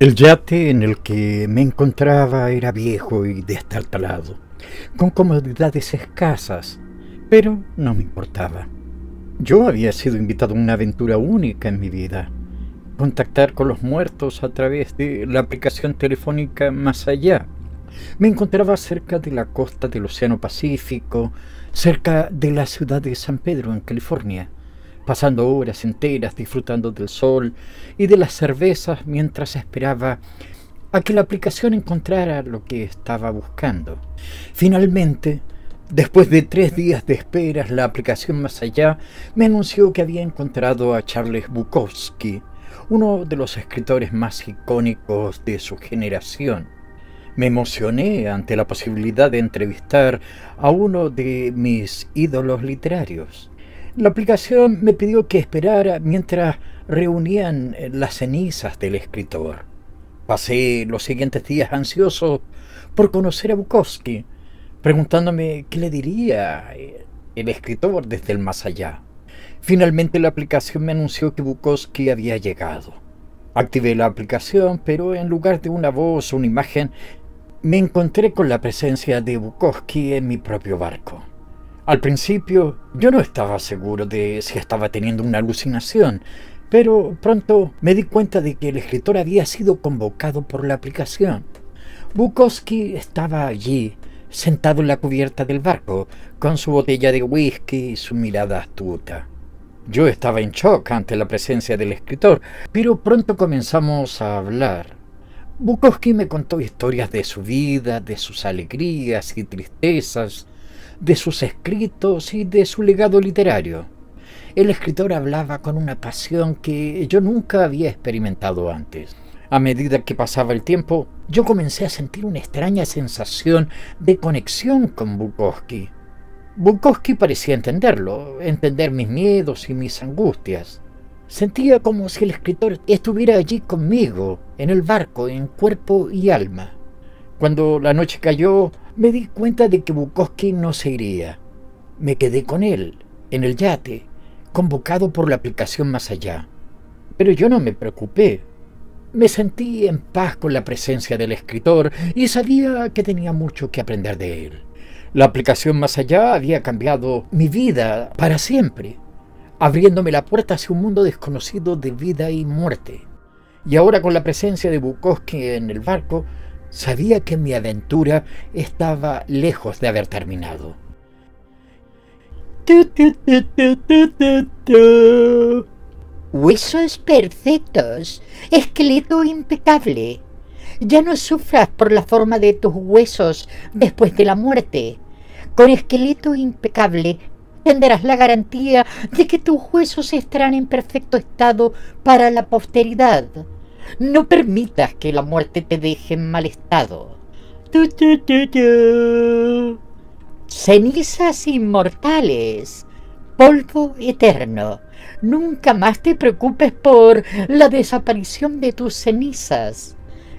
El yate en el que me encontraba era viejo y destartalado, con comodidades escasas, pero no me importaba. Yo había sido invitado a una aventura única en mi vida, contactar con los muertos a través de la aplicación telefónica Más Allá. Me encontraba cerca de la costa del Océano Pacífico, cerca de la ciudad de San Pedro, en California pasando horas enteras disfrutando del sol y de las cervezas mientras esperaba a que la aplicación encontrara lo que estaba buscando. Finalmente, después de tres días de esperas, la aplicación más allá me anunció que había encontrado a Charles Bukowski, uno de los escritores más icónicos de su generación. Me emocioné ante la posibilidad de entrevistar a uno de mis ídolos literarios. La aplicación me pidió que esperara mientras reunían eh, las cenizas del escritor. Pasé los siguientes días ansioso por conocer a Bukowski, preguntándome qué le diría eh, el escritor desde el más allá. Finalmente la aplicación me anunció que Bukowski había llegado. Activé la aplicación, pero en lugar de una voz, o una imagen, me encontré con la presencia de Bukowski en mi propio barco. Al principio yo no estaba seguro de si estaba teniendo una alucinación, pero pronto me di cuenta de que el escritor había sido convocado por la aplicación. Bukowski estaba allí, sentado en la cubierta del barco, con su botella de whisky y su mirada astuta. Yo estaba en shock ante la presencia del escritor, pero pronto comenzamos a hablar. Bukowski me contó historias de su vida, de sus alegrías y tristezas, de sus escritos y de su legado literario. El escritor hablaba con una pasión que yo nunca había experimentado antes. A medida que pasaba el tiempo, yo comencé a sentir una extraña sensación de conexión con Bukowski. Bukowski parecía entenderlo, entender mis miedos y mis angustias. Sentía como si el escritor estuviera allí conmigo, en el barco, en cuerpo y alma. Cuando la noche cayó, me di cuenta de que Bukowski no se iría. Me quedé con él, en el yate, convocado por la aplicación más allá. Pero yo no me preocupé. Me sentí en paz con la presencia del escritor y sabía que tenía mucho que aprender de él. La aplicación más allá había cambiado mi vida para siempre, abriéndome la puerta hacia un mundo desconocido de vida y muerte. Y ahora con la presencia de Bukowski en el barco, Sabía que mi aventura estaba lejos de haber terminado. Huesos perfectos, esqueleto impecable. Ya no sufras por la forma de tus huesos después de la muerte. Con esqueleto impecable tendrás la garantía de que tus huesos estarán en perfecto estado para la posteridad. No permitas que la muerte te deje en mal estado. Tu, tu, tu, Cenizas inmortales. Polvo eterno. Nunca más te preocupes por la desaparición de tus cenizas.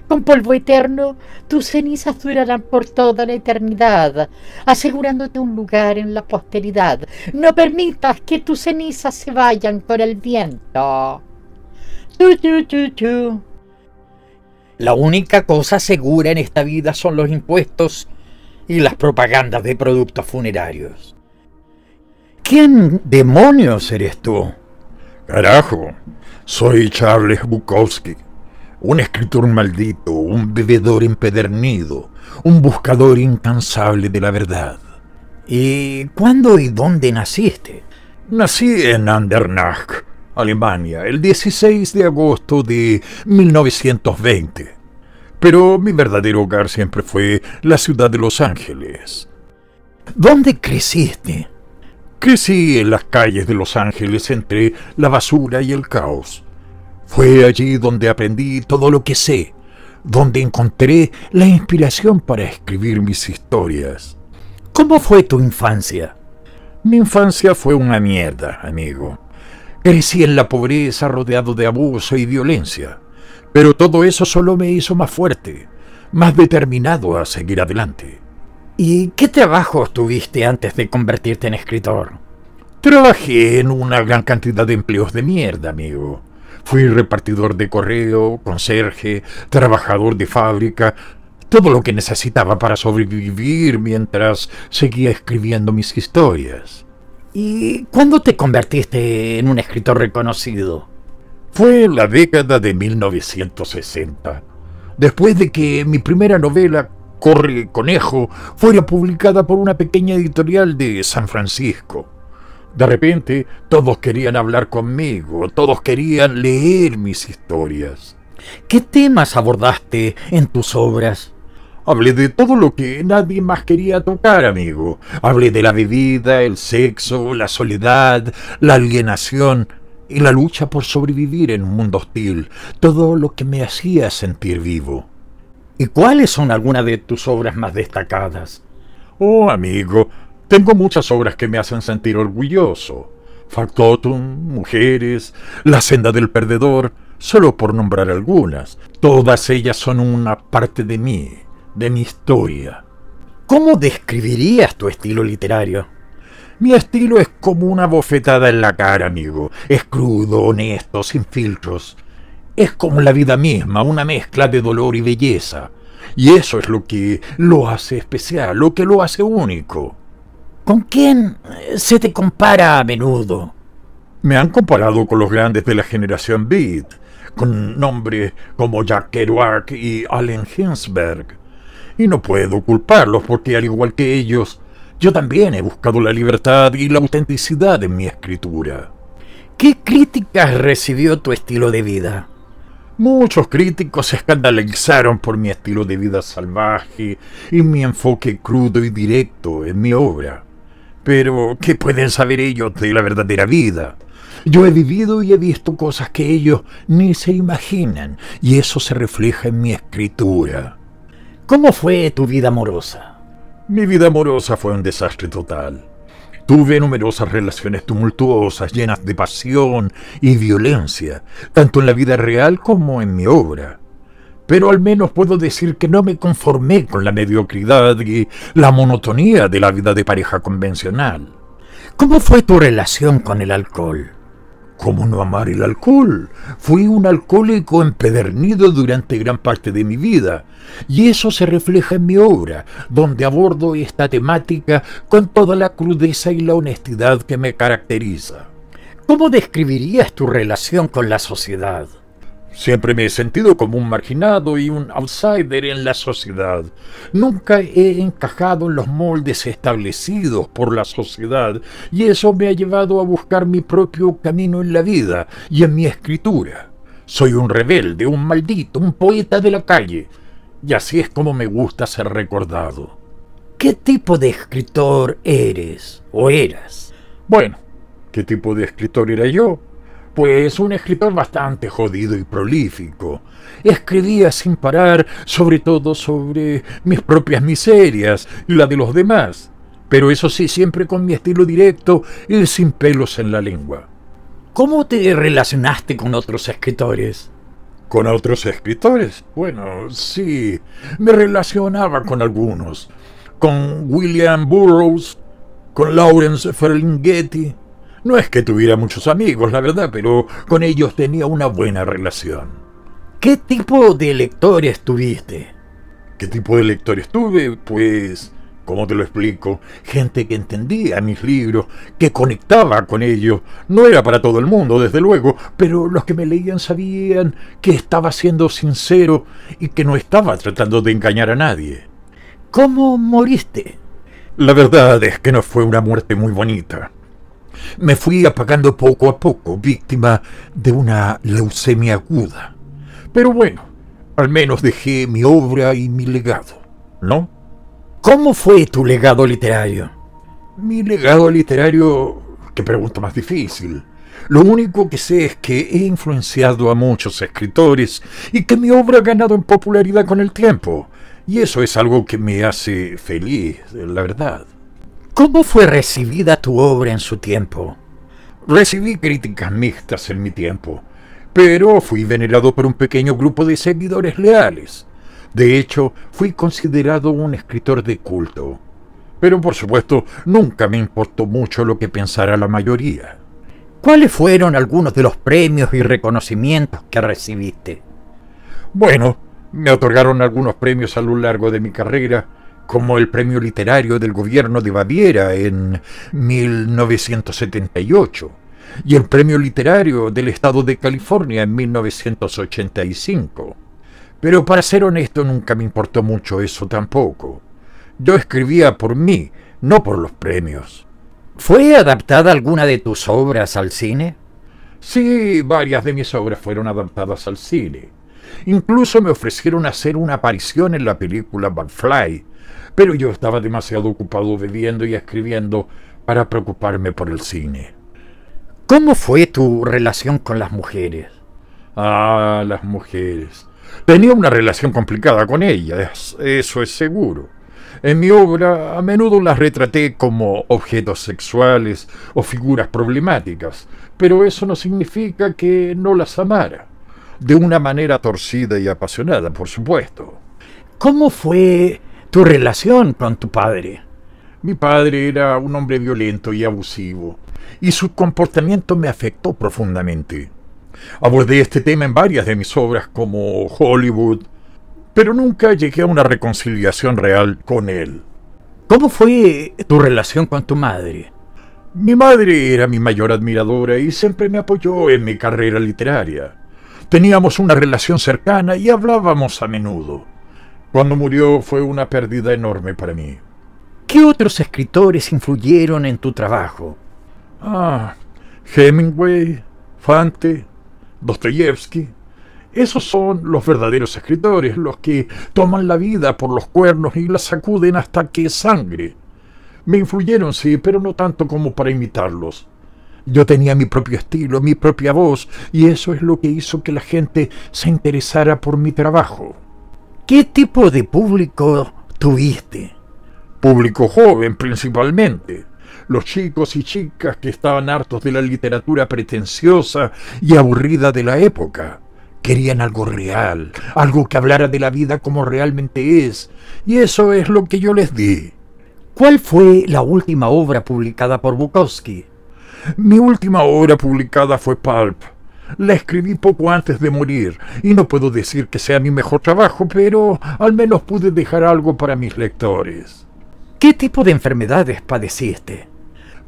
Con polvo eterno, tus cenizas durarán por toda la eternidad, asegurándote un lugar en la posteridad. No permitas que tus cenizas se vayan con el viento. La única cosa segura en esta vida son los impuestos y las propagandas de productos funerarios. ¿Quién demonios eres tú? Carajo, soy Charles Bukowski, un escritor maldito, un bebedor empedernido, un buscador incansable de la verdad. ¿Y cuándo y dónde naciste? Nací en Andernach, Alemania, el 16 de agosto de 1920. Pero mi verdadero hogar siempre fue la ciudad de Los Ángeles. ¿Dónde creciste? Crecí en las calles de Los Ángeles entre la basura y el caos. Fue allí donde aprendí todo lo que sé, donde encontré la inspiración para escribir mis historias. ¿Cómo fue tu infancia? Mi infancia fue una mierda, amigo. Crecí en la pobreza rodeado de abuso y violencia, pero todo eso solo me hizo más fuerte, más determinado a seguir adelante. ¿Y qué trabajos tuviste antes de convertirte en escritor? Trabajé en una gran cantidad de empleos de mierda, amigo. Fui repartidor de correo, conserje, trabajador de fábrica, todo lo que necesitaba para sobrevivir mientras seguía escribiendo mis historias. ¿Y cuándo te convertiste en un escritor reconocido? Fue en la década de 1960, después de que mi primera novela, Corre Conejo, fuera publicada por una pequeña editorial de San Francisco. De repente, todos querían hablar conmigo, todos querían leer mis historias. ¿Qué temas abordaste en tus obras? Hablé de todo lo que nadie más quería tocar, amigo. Hablé de la bebida, el sexo, la soledad, la alienación y la lucha por sobrevivir en un mundo hostil. Todo lo que me hacía sentir vivo. ¿Y cuáles son algunas de tus obras más destacadas? Oh, amigo, tengo muchas obras que me hacen sentir orgulloso. Factotum, Mujeres, La senda del perdedor, solo por nombrar algunas. Todas ellas son una parte de mí de mi historia. ¿Cómo describirías tu estilo literario? Mi estilo es como una bofetada en la cara, amigo. Es crudo, honesto, sin filtros. Es como la vida misma, una mezcla de dolor y belleza. Y eso es lo que lo hace especial, lo que lo hace único. ¿Con quién se te compara a menudo? Me han comparado con los grandes de la generación Beat, con nombres como Jack Kerouac y Allen Ginsberg y no puedo culparlos porque al igual que ellos, yo también he buscado la libertad y la autenticidad en mi escritura. ¿Qué críticas recibió tu estilo de vida? Muchos críticos se escandalizaron por mi estilo de vida salvaje y mi enfoque crudo y directo en mi obra. Pero, ¿qué pueden saber ellos de la verdadera vida? Yo he vivido y he visto cosas que ellos ni se imaginan, y eso se refleja en mi escritura. ¿Cómo fue tu vida amorosa? Mi vida amorosa fue un desastre total. Tuve numerosas relaciones tumultuosas, llenas de pasión y violencia, tanto en la vida real como en mi obra. Pero al menos puedo decir que no me conformé con la mediocridad y la monotonía de la vida de pareja convencional. ¿Cómo fue tu relación con el alcohol? ¿Cómo no amar el alcohol? Fui un alcohólico empedernido durante gran parte de mi vida, y eso se refleja en mi obra, donde abordo esta temática con toda la crudeza y la honestidad que me caracteriza. ¿Cómo describirías tu relación con la sociedad? Siempre me he sentido como un marginado y un outsider en la sociedad. Nunca he encajado en los moldes establecidos por la sociedad y eso me ha llevado a buscar mi propio camino en la vida y en mi escritura. Soy un rebelde, un maldito, un poeta de la calle. Y así es como me gusta ser recordado. ¿Qué tipo de escritor eres o eras? Bueno, ¿qué tipo de escritor era yo? pues un escritor bastante jodido y prolífico. Escribía sin parar, sobre todo sobre mis propias miserias y la de los demás, pero eso sí siempre con mi estilo directo y sin pelos en la lengua. ¿Cómo te relacionaste con otros escritores? ¿Con otros escritores? Bueno, sí, me relacionaba con algunos. Con William Burroughs, con Lawrence Ferlinghetti, no es que tuviera muchos amigos, la verdad, pero con ellos tenía una buena relación. ¿Qué tipo de lectores tuviste? ¿Qué tipo de lectores tuve? Pues, ¿cómo te lo explico? Gente que entendía mis libros, que conectaba con ellos. No era para todo el mundo, desde luego, pero los que me leían sabían que estaba siendo sincero y que no estaba tratando de engañar a nadie. ¿Cómo moriste? La verdad es que no fue una muerte muy bonita. Me fui apagando poco a poco, víctima de una leucemia aguda. Pero bueno, al menos dejé mi obra y mi legado, ¿no? ¿Cómo fue tu legado literario? Mi legado literario... Qué pregunta más difícil. Lo único que sé es que he influenciado a muchos escritores y que mi obra ha ganado en popularidad con el tiempo. Y eso es algo que me hace feliz, la verdad. ¿Cómo fue recibida tu obra en su tiempo? Recibí críticas mixtas en mi tiempo, pero fui venerado por un pequeño grupo de seguidores leales. De hecho, fui considerado un escritor de culto. Pero por supuesto, nunca me importó mucho lo que pensara la mayoría. ¿Cuáles fueron algunos de los premios y reconocimientos que recibiste? Bueno, me otorgaron algunos premios a lo largo de mi carrera, como el premio literario del gobierno de Baviera en 1978 y el premio literario del estado de California en 1985. Pero para ser honesto nunca me importó mucho eso tampoco. Yo escribía por mí, no por los premios. ¿Fue adaptada alguna de tus obras al cine? Sí, varias de mis obras fueron adaptadas al cine. Incluso me ofrecieron hacer una aparición en la película Butterfly, pero yo estaba demasiado ocupado bebiendo y escribiendo para preocuparme por el cine. ¿Cómo fue tu relación con las mujeres? Ah, las mujeres. Tenía una relación complicada con ellas, eso es seguro. En mi obra a menudo las retraté como objetos sexuales o figuras problemáticas, pero eso no significa que no las amara. De una manera torcida y apasionada, por supuesto. ¿Cómo fue tu relación con tu padre. Mi padre era un hombre violento y abusivo, y su comportamiento me afectó profundamente. Abordé este tema en varias de mis obras como Hollywood, pero nunca llegué a una reconciliación real con él. ¿Cómo fue tu relación con tu madre? Mi madre era mi mayor admiradora y siempre me apoyó en mi carrera literaria. Teníamos una relación cercana y hablábamos a menudo. Cuando murió fue una pérdida enorme para mí. ¿Qué otros escritores influyeron en tu trabajo? Ah, Hemingway, Fante, Dostoyevsky. Esos son los verdaderos escritores, los que toman la vida por los cuernos y la sacuden hasta que sangre. Me influyeron, sí, pero no tanto como para imitarlos. Yo tenía mi propio estilo, mi propia voz, y eso es lo que hizo que la gente se interesara por mi trabajo. ¿Qué tipo de público tuviste? Público joven principalmente. Los chicos y chicas que estaban hartos de la literatura pretenciosa y aburrida de la época. Querían algo real, algo que hablara de la vida como realmente es. Y eso es lo que yo les di. ¿Cuál fue la última obra publicada por Bukowski? Mi última obra publicada fue Pulp, la escribí poco antes de morir, y no puedo decir que sea mi mejor trabajo, pero al menos pude dejar algo para mis lectores. ¿Qué tipo de enfermedades padeciste?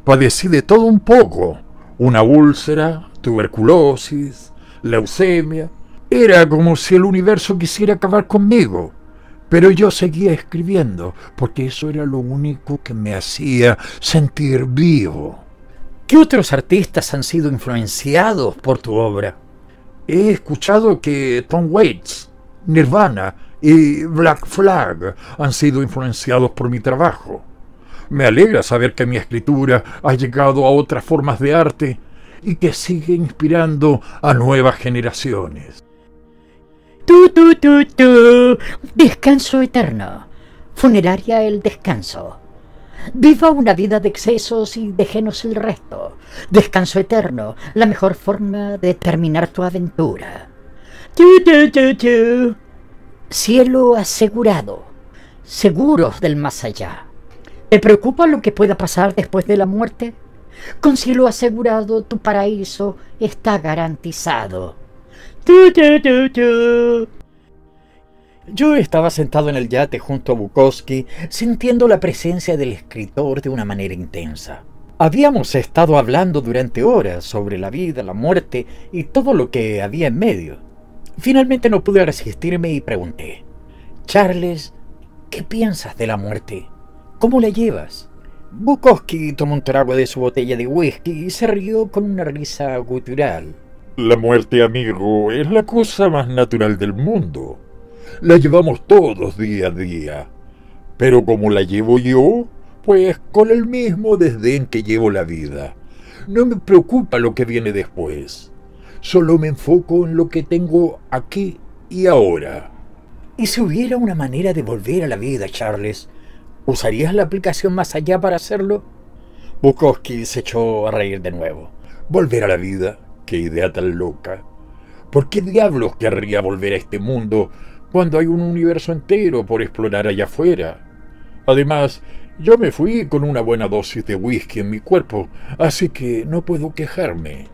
Padecí de todo un poco. Una úlcera, tuberculosis, leucemia. Era como si el universo quisiera acabar conmigo. Pero yo seguía escribiendo, porque eso era lo único que me hacía sentir vivo. ¿Qué otros artistas han sido influenciados por tu obra? He escuchado que Tom Waits, Nirvana y Black Flag han sido influenciados por mi trabajo. Me alegra saber que mi escritura ha llegado a otras formas de arte y que sigue inspirando a nuevas generaciones. Tu, tu, tu, tu. Descanso eterno. Funeraria El Descanso. Viva una vida de excesos y déjenos el resto. Descanso eterno, la mejor forma de terminar tu aventura. Cielo asegurado, seguros del más allá. ¿Te preocupa lo que pueda pasar después de la muerte? Con cielo asegurado, tu paraíso está garantizado. Yo estaba sentado en el yate junto a Bukowski, sintiendo la presencia del escritor de una manera intensa. Habíamos estado hablando durante horas sobre la vida, la muerte y todo lo que había en medio. Finalmente no pude resistirme y pregunté, Charles, ¿qué piensas de la muerte? ¿Cómo la llevas? Bukowski tomó un trago de su botella de whisky y se rió con una risa gutural. La muerte, amigo, es la cosa más natural del mundo la llevamos todos día a día. Pero como la llevo yo, pues con el mismo desdén que llevo la vida. No me preocupa lo que viene después. Solo me enfoco en lo que tengo aquí y ahora. ¿Y si hubiera una manera de volver a la vida, Charles? ¿Usarías la aplicación más allá para hacerlo? Bukowski se echó a reír de nuevo. Volver a la vida, qué idea tan loca. ¿Por qué diablos querría volver a este mundo cuando hay un universo entero por explorar allá afuera. Además, yo me fui con una buena dosis de whisky en mi cuerpo, así que no puedo quejarme.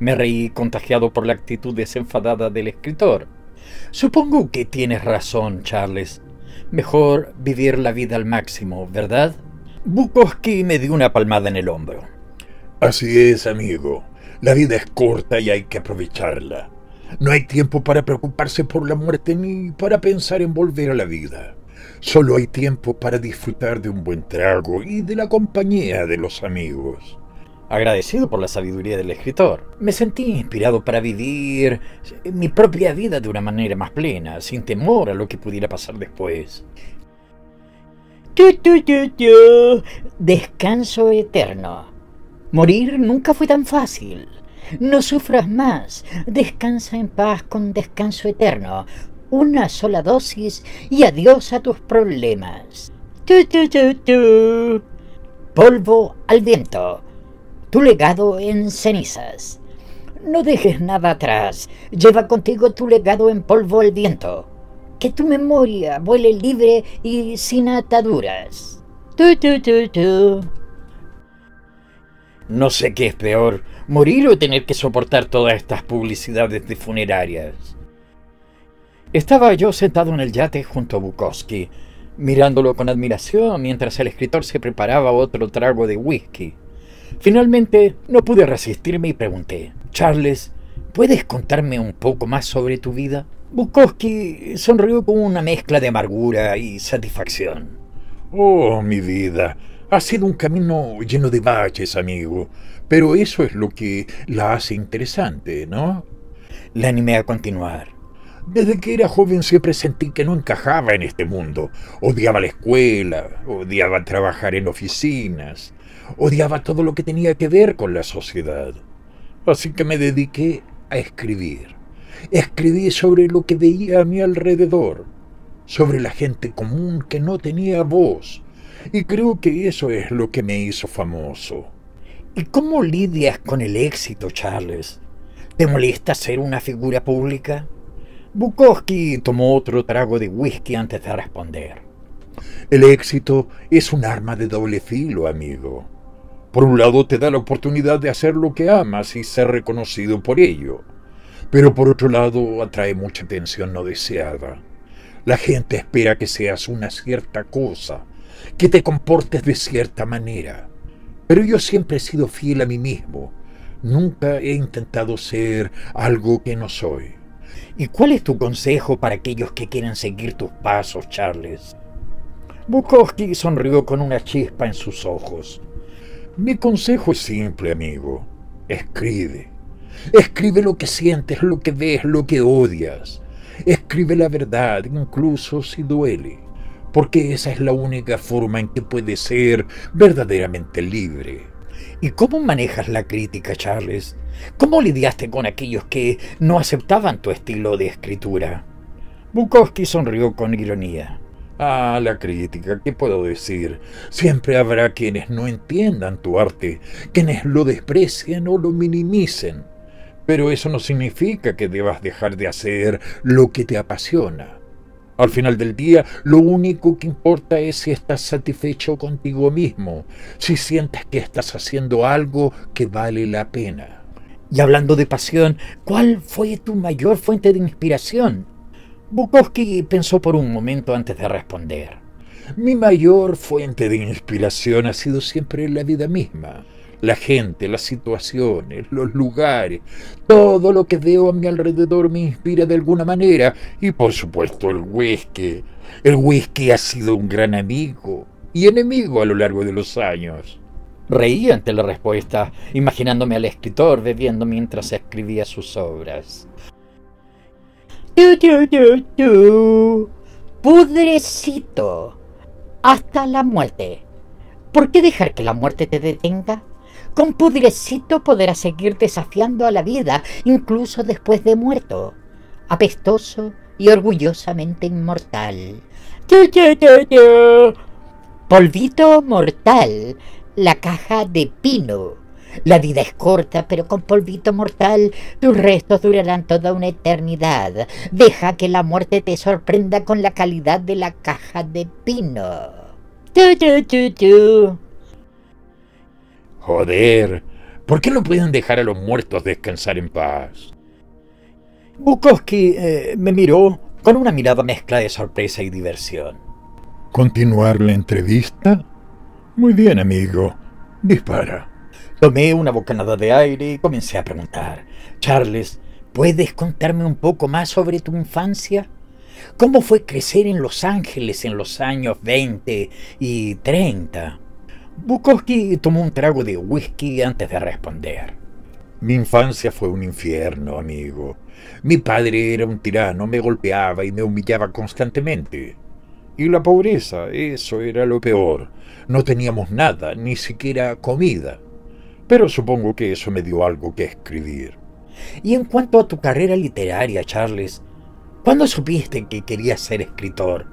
Me reí contagiado por la actitud desenfadada del escritor. Supongo que tienes razón, Charles. Mejor vivir la vida al máximo, ¿verdad? Bukowski me dio una palmada en el hombro. Así es, amigo. La vida es corta y hay que aprovecharla. No hay tiempo para preocuparse por la muerte ni para pensar en volver a la vida. Solo hay tiempo para disfrutar de un buen trago y de la compañía de los amigos. Agradecido por la sabiduría del escritor, me sentí inspirado para vivir mi propia vida de una manera más plena, sin temor a lo que pudiera pasar después. Descanso eterno. Morir nunca fue tan fácil. No sufras más, descansa en paz con descanso eterno, una sola dosis y adiós a tus problemas. Tu, tu, tu, Polvo al viento, tu legado en cenizas. No dejes nada atrás, lleva contigo tu legado en polvo al viento. Que tu memoria vuele libre y sin ataduras. Tu, tu, tu, tu. No sé qué es peor, morir o tener que soportar todas estas publicidades de funerarias. Estaba yo sentado en el yate junto a Bukowski, mirándolo con admiración mientras el escritor se preparaba otro trago de whisky. Finalmente no pude resistirme y pregunté, Charles, ¿puedes contarme un poco más sobre tu vida? Bukowski sonrió con una mezcla de amargura y satisfacción. Oh, mi vida. Ha sido un camino lleno de baches, amigo, pero eso es lo que la hace interesante, ¿no? La animé a continuar. Desde que era joven siempre sentí que no encajaba en este mundo. Odiaba la escuela, odiaba trabajar en oficinas, odiaba todo lo que tenía que ver con la sociedad. Así que me dediqué a escribir. Escribí sobre lo que veía a mi alrededor, sobre la gente común que no tenía voz, y creo que eso es lo que me hizo famoso. ¿Y cómo lidias con el éxito, Charles? ¿Te molesta ser una figura pública? Bukowski tomó otro trago de whisky antes de responder. El éxito es un arma de doble filo, amigo. Por un lado te da la oportunidad de hacer lo que amas y ser reconocido por ello, pero por otro lado atrae mucha atención no deseada. La gente espera que seas una cierta cosa que te comportes de cierta manera. Pero yo siempre he sido fiel a mí mismo. Nunca he intentado ser algo que no soy. ¿Y cuál es tu consejo para aquellos que quieren seguir tus pasos, Charles? Bukowski sonrió con una chispa en sus ojos. Mi consejo es simple, amigo. Escribe. Escribe lo que sientes, lo que ves, lo que odias. Escribe la verdad, incluso si duele porque esa es la única forma en que puedes ser verdaderamente libre. ¿Y cómo manejas la crítica, Charles? ¿Cómo lidiaste con aquellos que no aceptaban tu estilo de escritura? Bukowski sonrió con ironía. Ah, la crítica, ¿qué puedo decir? Siempre habrá quienes no entiendan tu arte, quienes lo desprecian o lo minimicen. Pero eso no significa que debas dejar de hacer lo que te apasiona. Al final del día, lo único que importa es si estás satisfecho contigo mismo, si sientes que estás haciendo algo que vale la pena. Y hablando de pasión, ¿cuál fue tu mayor fuente de inspiración? Bukowski pensó por un momento antes de responder. Mi mayor fuente de inspiración ha sido siempre la vida misma la gente, las situaciones, los lugares, todo lo que veo a mi alrededor me inspira de alguna manera. Y por supuesto el whisky. El whisky ha sido un gran amigo y enemigo a lo largo de los años. Reí ante la respuesta, imaginándome al escritor bebiendo mientras escribía sus obras. pudrecito hasta la muerte. ¿Por qué dejar que la muerte te detenga? Con pudrecito podrá seguir desafiando a la vida, incluso después de muerto, apestoso y orgullosamente inmortal. Polvito mortal, la caja de pino. La vida es corta, pero con polvito mortal tus restos durarán toda una eternidad. Deja que la muerte te sorprenda con la calidad de la caja de pino. ¡Tú, Joder, ¿por qué no pueden dejar a los muertos descansar en paz? Bukowski eh, me miró con una mirada mezcla de sorpresa y diversión. ¿Continuar la entrevista? Muy bien, amigo. Dispara. Tomé una bocanada de aire y comencé a preguntar. Charles, ¿puedes contarme un poco más sobre tu infancia? ¿Cómo fue crecer en Los Ángeles en los años 20 y 30? Bukowski tomó un trago de whisky antes de responder. Mi infancia fue un infierno, amigo. Mi padre era un tirano, me golpeaba y me humillaba constantemente. Y la pobreza, eso era lo peor. No teníamos nada, ni siquiera comida. Pero supongo que eso me dio algo que escribir. Y en cuanto a tu carrera literaria, Charles, ¿cuándo supiste que querías ser escritor?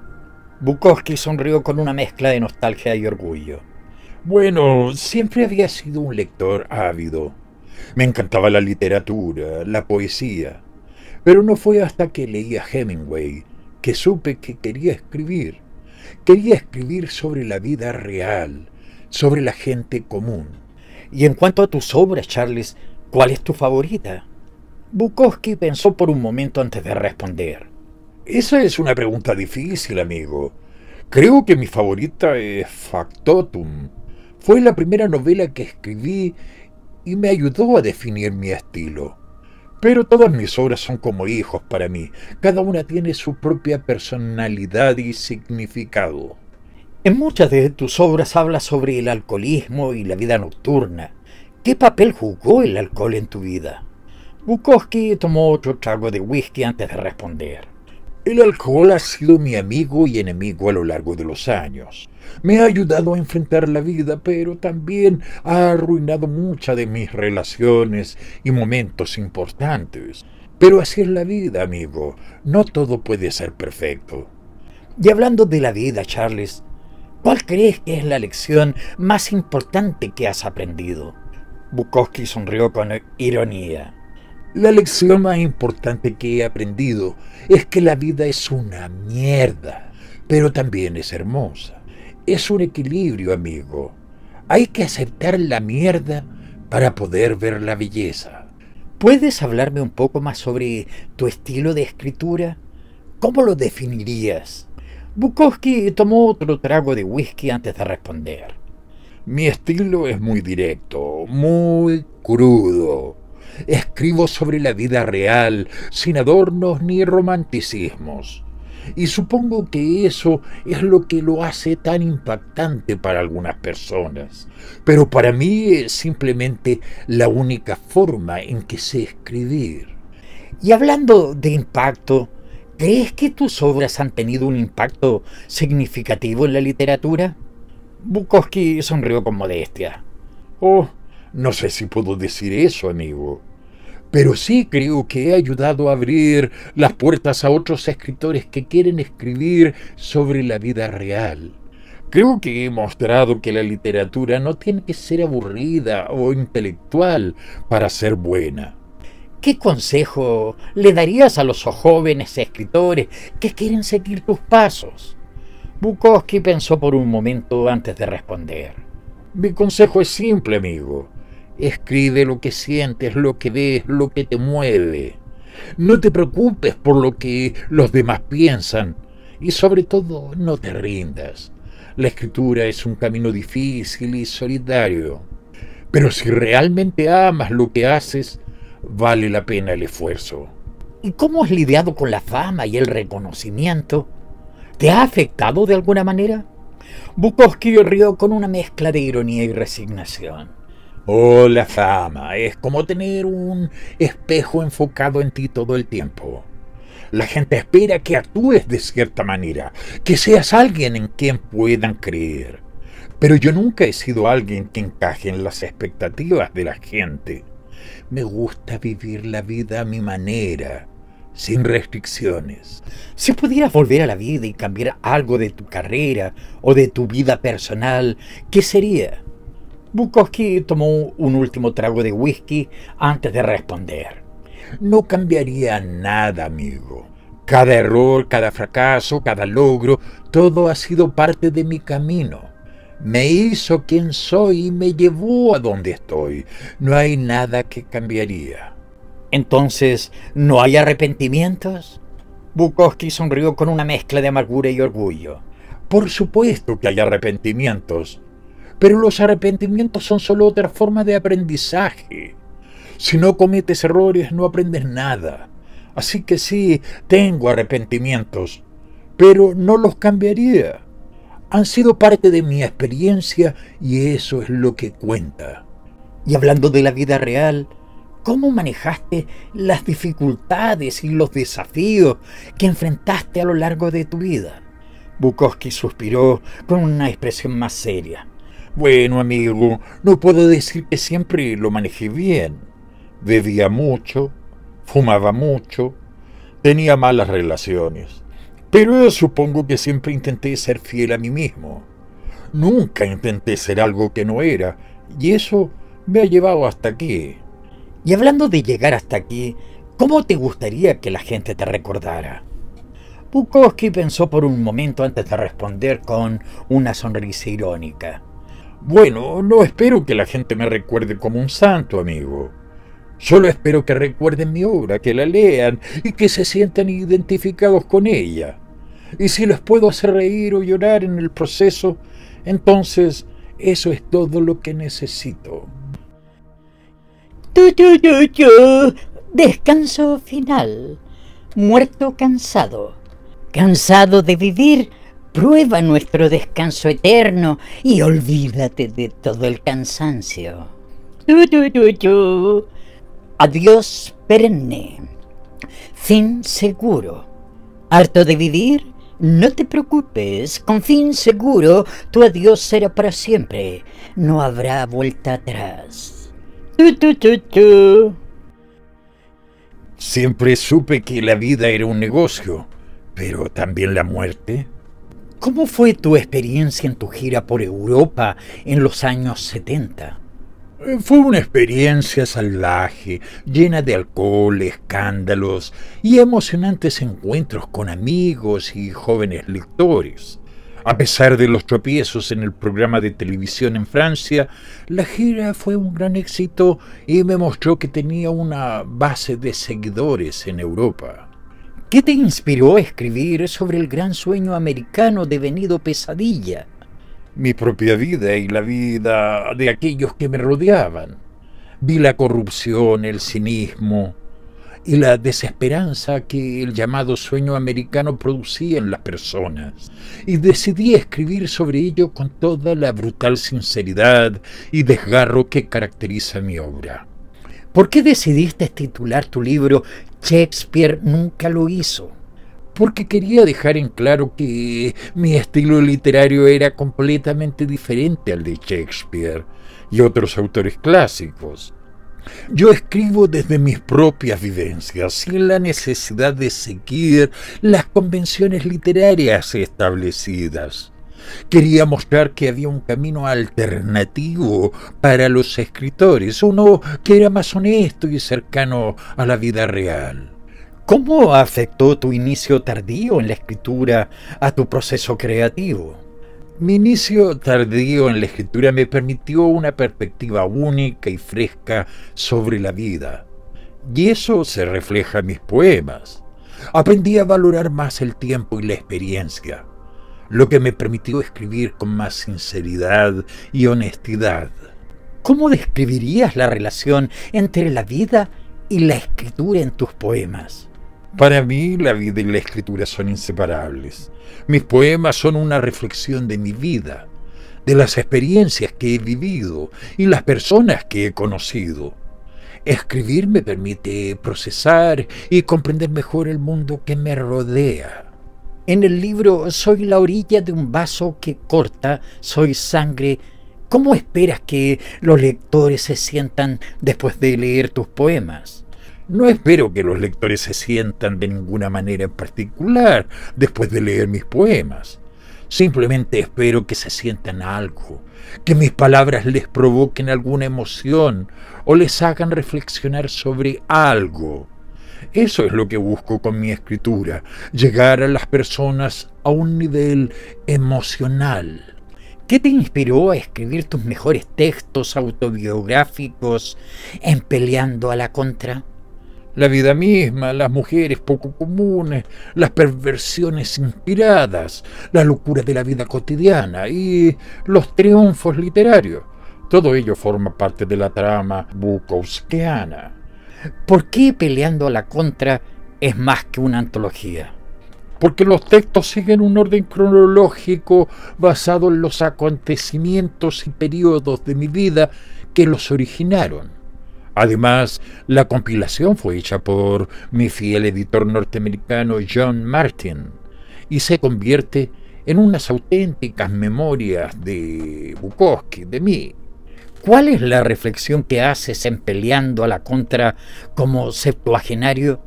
Bukowski sonrió con una mezcla de nostalgia y orgullo. Bueno, siempre había sido un lector ávido. Me encantaba la literatura, la poesía, pero no fue hasta que leí a Hemingway que supe que quería escribir. Quería escribir sobre la vida real, sobre la gente común. Y en cuanto a tus obras, Charles, ¿cuál es tu favorita? Bukowski pensó por un momento antes de responder. Esa es una pregunta difícil, amigo. Creo que mi favorita es Factotum, fue la primera novela que escribí y me ayudó a definir mi estilo. Pero todas mis obras son como hijos para mí. Cada una tiene su propia personalidad y significado. En muchas de tus obras hablas sobre el alcoholismo y la vida nocturna. ¿Qué papel jugó el alcohol en tu vida? Bukowski tomó otro trago de whisky antes de responder. El alcohol ha sido mi amigo y enemigo a lo largo de los años. Me ha ayudado a enfrentar la vida, pero también ha arruinado muchas de mis relaciones y momentos importantes. Pero así es la vida, amigo. No todo puede ser perfecto. Y hablando de la vida, Charles, ¿cuál crees que es la lección más importante que has aprendido? Bukowski sonrió con ironía. La lección más importante que he aprendido es que la vida es una mierda, pero también es hermosa. Es un equilibrio, amigo. Hay que aceptar la mierda para poder ver la belleza. ¿Puedes hablarme un poco más sobre tu estilo de escritura? ¿Cómo lo definirías? Bukowski tomó otro trago de whisky antes de responder. Mi estilo es muy directo, muy crudo escribo sobre la vida real, sin adornos ni romanticismos. Y supongo que eso es lo que lo hace tan impactante para algunas personas. Pero para mí es simplemente la única forma en que sé escribir. Y hablando de impacto, ¿crees que tus obras han tenido un impacto significativo en la literatura? Bukowski sonrió con modestia. Oh, no sé si puedo decir eso, amigo, pero sí creo que he ayudado a abrir las puertas a otros escritores que quieren escribir sobre la vida real. Creo que he mostrado que la literatura no tiene que ser aburrida o intelectual para ser buena. ¿Qué consejo le darías a los jóvenes escritores que quieren seguir tus pasos? Bukowski pensó por un momento antes de responder. Mi consejo es simple, amigo. Escribe lo que sientes, lo que ves, lo que te mueve. No te preocupes por lo que los demás piensan y sobre todo no te rindas. La escritura es un camino difícil y solitario, pero si realmente amas lo que haces, vale la pena el esfuerzo. ¿Y cómo has lidiado con la fama y el reconocimiento? ¿Te ha afectado de alguna manera? Bukowski rió con una mezcla de ironía y resignación. Hola oh, la fama es como tener un espejo enfocado en ti todo el tiempo. La gente espera que actúes de cierta manera, que seas alguien en quien puedan creer. Pero yo nunca he sido alguien que encaje en las expectativas de la gente. Me gusta vivir la vida a mi manera, sin restricciones. Si pudieras volver a la vida y cambiar algo de tu carrera o de tu vida personal, ¿qué sería? Bukowski tomó un último trago de whisky antes de responder. No cambiaría nada, amigo. Cada error, cada fracaso, cada logro, todo ha sido parte de mi camino. Me hizo quien soy y me llevó a donde estoy. No hay nada que cambiaría. Entonces, ¿no hay arrepentimientos? Bukowski sonrió con una mezcla de amargura y orgullo. Por supuesto que hay arrepentimientos. Pero los arrepentimientos son solo otra forma de aprendizaje. Si no cometes errores no aprendes nada. Así que sí, tengo arrepentimientos, pero no los cambiaría. Han sido parte de mi experiencia y eso es lo que cuenta. Y hablando de la vida real, ¿cómo manejaste las dificultades y los desafíos que enfrentaste a lo largo de tu vida? Bukowski suspiró con una expresión más seria. Bueno, amigo, no puedo decir que siempre lo manejé bien. Bebía mucho, fumaba mucho, tenía malas relaciones. Pero yo supongo que siempre intenté ser fiel a mí mismo. Nunca intenté ser algo que no era, y eso me ha llevado hasta aquí. Y hablando de llegar hasta aquí, ¿cómo te gustaría que la gente te recordara? Bukowski pensó por un momento antes de responder con una sonrisa irónica. Bueno, no espero que la gente me recuerde como un santo, amigo. Solo espero que recuerden mi obra, que la lean y que se sientan identificados con ella. Y si los puedo hacer reír o llorar en el proceso, entonces eso es todo lo que necesito. Descanso final. Muerto cansado. Cansado de vivir Prueba nuestro descanso eterno y olvídate de todo el cansancio. Adiós perenne. Fin seguro. ¿Harto de vivir? No te preocupes, con fin seguro tu adiós será para siempre. No habrá vuelta atrás. Siempre supe que la vida era un negocio, pero también la muerte. ¿Cómo fue tu experiencia en tu gira por Europa en los años 70? Eh, fue una experiencia salvaje, llena de alcohol, escándalos y emocionantes encuentros con amigos y jóvenes lectores. A pesar de los tropiezos en el programa de televisión en Francia, la gira fue un gran éxito y me mostró que tenía una base de seguidores en Europa. ¿Qué te inspiró a escribir sobre el gran sueño americano devenido pesadilla? Mi propia vida y la vida de aquellos que me rodeaban. Vi la corrupción, el cinismo y la desesperanza que el llamado sueño americano producía en las personas, y decidí escribir sobre ello con toda la brutal sinceridad y desgarro que caracteriza mi obra. ¿Por qué decidiste titular tu libro Shakespeare nunca lo hizo, porque quería dejar en claro que mi estilo literario era completamente diferente al de Shakespeare y otros autores clásicos. Yo escribo desde mis propias vivencias, sin la necesidad de seguir las convenciones literarias establecidas. Quería mostrar que había un camino alternativo para los escritores, uno que era más honesto y cercano a la vida real. ¿Cómo afectó tu inicio tardío en la escritura a tu proceso creativo? Mi inicio tardío en la escritura me permitió una perspectiva única y fresca sobre la vida, y eso se refleja en mis poemas. Aprendí a valorar más el tiempo y la experiencia lo que me permitió escribir con más sinceridad y honestidad. ¿Cómo describirías la relación entre la vida y la escritura en tus poemas? Para mí la vida y la escritura son inseparables. Mis poemas son una reflexión de mi vida, de las experiencias que he vivido y las personas que he conocido. Escribir me permite procesar y comprender mejor el mundo que me rodea. En el libro Soy la orilla de un vaso que corta, soy sangre. ¿Cómo esperas que los lectores se sientan después de leer tus poemas? No espero que los lectores se sientan de ninguna manera en particular después de leer mis poemas. Simplemente espero que se sientan algo, que mis palabras les provoquen alguna emoción o les hagan reflexionar sobre algo. Eso es lo que busco con mi escritura, llegar a las personas a un nivel emocional. ¿Qué te inspiró a escribir tus mejores textos autobiográficos en Peleando a la Contra? La vida misma, las mujeres poco comunes, las perversiones inspiradas, la locura de la vida cotidiana y los triunfos literarios. Todo ello forma parte de la trama bukowskiana. ¿Por qué Peleando a la Contra es más que una antología? Porque los textos siguen un orden cronológico basado en los acontecimientos y periodos de mi vida que los originaron. Además, la compilación fue hecha por mi fiel editor norteamericano John Martin y se convierte en unas auténticas memorias de Bukowski, de mí, ¿Cuál es la reflexión que haces en peleando a la contra como septuagenario?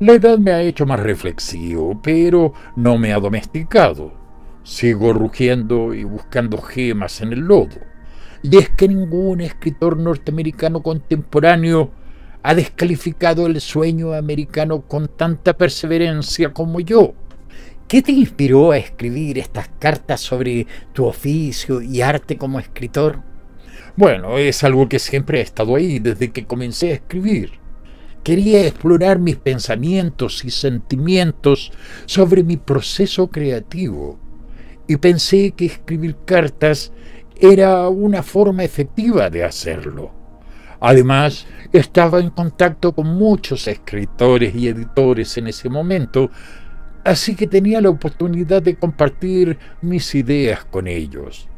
La edad me ha hecho más reflexivo, pero no me ha domesticado. Sigo rugiendo y buscando gemas en el lodo. Y es que ningún escritor norteamericano contemporáneo ha descalificado el sueño americano con tanta perseverancia como yo. ¿Qué te inspiró a escribir estas cartas sobre tu oficio y arte como escritor? Bueno, es algo que siempre ha estado ahí desde que comencé a escribir. Quería explorar mis pensamientos y sentimientos sobre mi proceso creativo y pensé que escribir cartas era una forma efectiva de hacerlo. Además, estaba en contacto con muchos escritores y editores en ese momento, así que tenía la oportunidad de compartir mis ideas con ellos.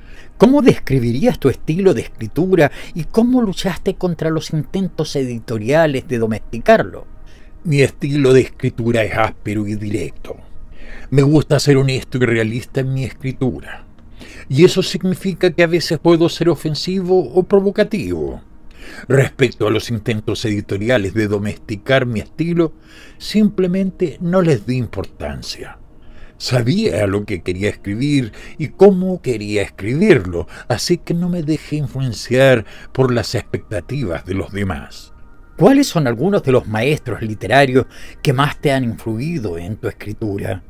¿Cómo describirías tu estilo de escritura y cómo luchaste contra los intentos editoriales de domesticarlo? Mi estilo de escritura es áspero y directo. Me gusta ser honesto y realista en mi escritura. Y eso significa que a veces puedo ser ofensivo o provocativo. Respecto a los intentos editoriales de domesticar mi estilo, simplemente no les di importancia. Sabía lo que quería escribir y cómo quería escribirlo, así que no me dejé influenciar por las expectativas de los demás. ¿Cuáles son algunos de los maestros literarios que más te han influido en tu escritura?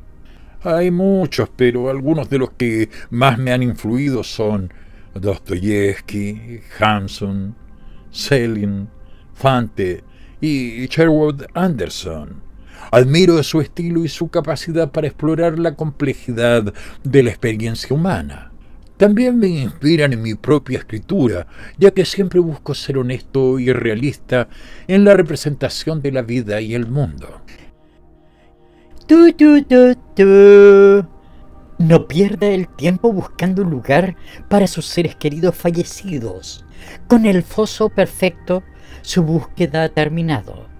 Hay muchos, pero algunos de los que más me han influido son Dostoyevsky, Hamson, Selin, Fante y Sherwood Anderson. Admiro su estilo y su capacidad para explorar la complejidad de la experiencia humana. También me inspiran en mi propia escritura, ya que siempre busco ser honesto y realista en la representación de la vida y el mundo. No pierda el tiempo buscando un lugar para sus seres queridos fallecidos. Con el foso perfecto, su búsqueda ha terminado.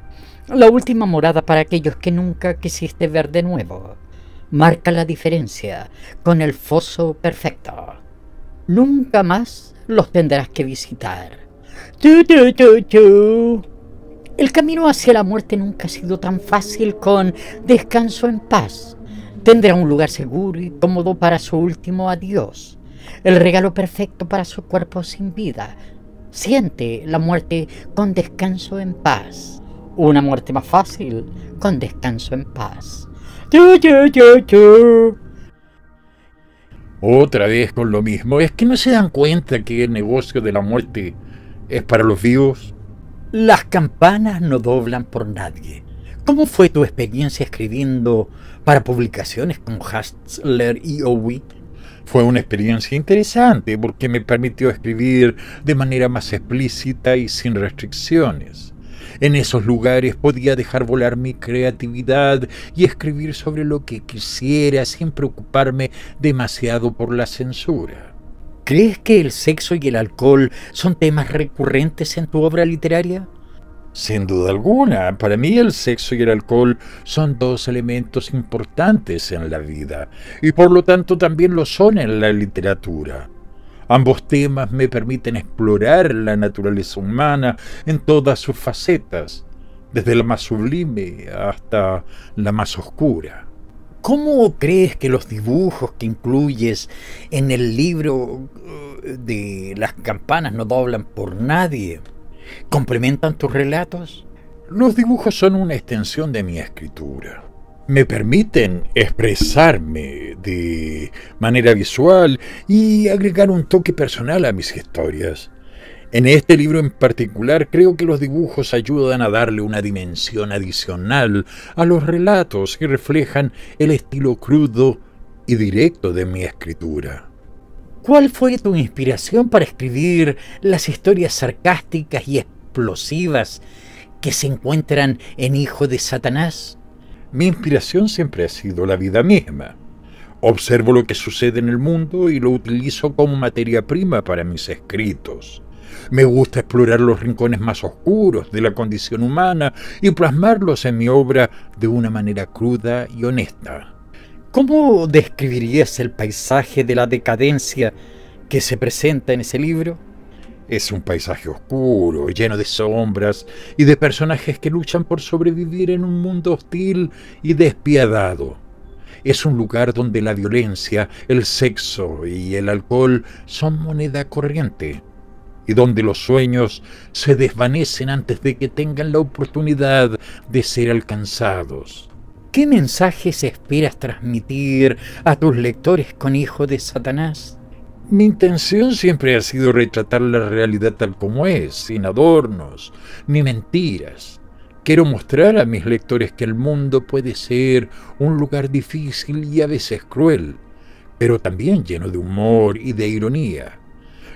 La última morada para aquellos que nunca quisiste ver de nuevo. Marca la diferencia con el foso perfecto. Nunca más los tendrás que visitar. el camino hacia la muerte nunca ha sido tan fácil con descanso en paz. Tendrá un lugar seguro y cómodo para su último adiós. El regalo perfecto para su cuerpo sin vida. Siente la muerte con descanso en paz una muerte más fácil, con descanso en paz. Otra vez con lo mismo. Es que no se dan cuenta que el negocio de la muerte es para los vivos. Las campanas no doblan por nadie. ¿Cómo fue tu experiencia escribiendo para publicaciones con Hustler y Howitt? Fue una experiencia interesante porque me permitió escribir de manera más explícita y sin restricciones. En esos lugares podía dejar volar mi creatividad y escribir sobre lo que quisiera sin preocuparme demasiado por la censura. ¿Crees que el sexo y el alcohol son temas recurrentes en tu obra literaria? Sin duda alguna, para mí el sexo y el alcohol son dos elementos importantes en la vida, y por lo tanto también lo son en la literatura. Ambos temas me permiten explorar la naturaleza humana en todas sus facetas, desde la más sublime hasta la más oscura. ¿Cómo crees que los dibujos que incluyes en el libro eh, de las campanas no doblan por nadie? ¿Complementan tus relatos? Los dibujos son una extensión de mi escritura me permiten expresarme de manera visual y agregar un toque personal a mis historias. En este libro en particular creo que los dibujos ayudan a darle una dimensión adicional a los relatos que reflejan el estilo crudo y directo de mi escritura. ¿Cuál fue tu inspiración para escribir las historias sarcásticas y explosivas que se encuentran en Hijo de Satanás? Mi inspiración siempre ha sido la vida misma. Observo lo que sucede en el mundo y lo utilizo como materia prima para mis escritos. Me gusta explorar los rincones más oscuros de la condición humana y plasmarlos en mi obra de una manera cruda y honesta. ¿Cómo describirías el paisaje de la decadencia que se presenta en ese libro? Es un paisaje oscuro, lleno de sombras y de personajes que luchan por sobrevivir en un mundo hostil y despiadado. Es un lugar donde la violencia, el sexo y el alcohol son moneda corriente y donde los sueños se desvanecen antes de que tengan la oportunidad de ser alcanzados. ¿Qué mensajes esperas transmitir a tus lectores con Hijo de Satanás? Mi intención siempre ha sido retratar la realidad tal como es, sin adornos ni mentiras. Quiero mostrar a mis lectores que el mundo puede ser un lugar difícil y a veces cruel, pero también lleno de humor y de ironía.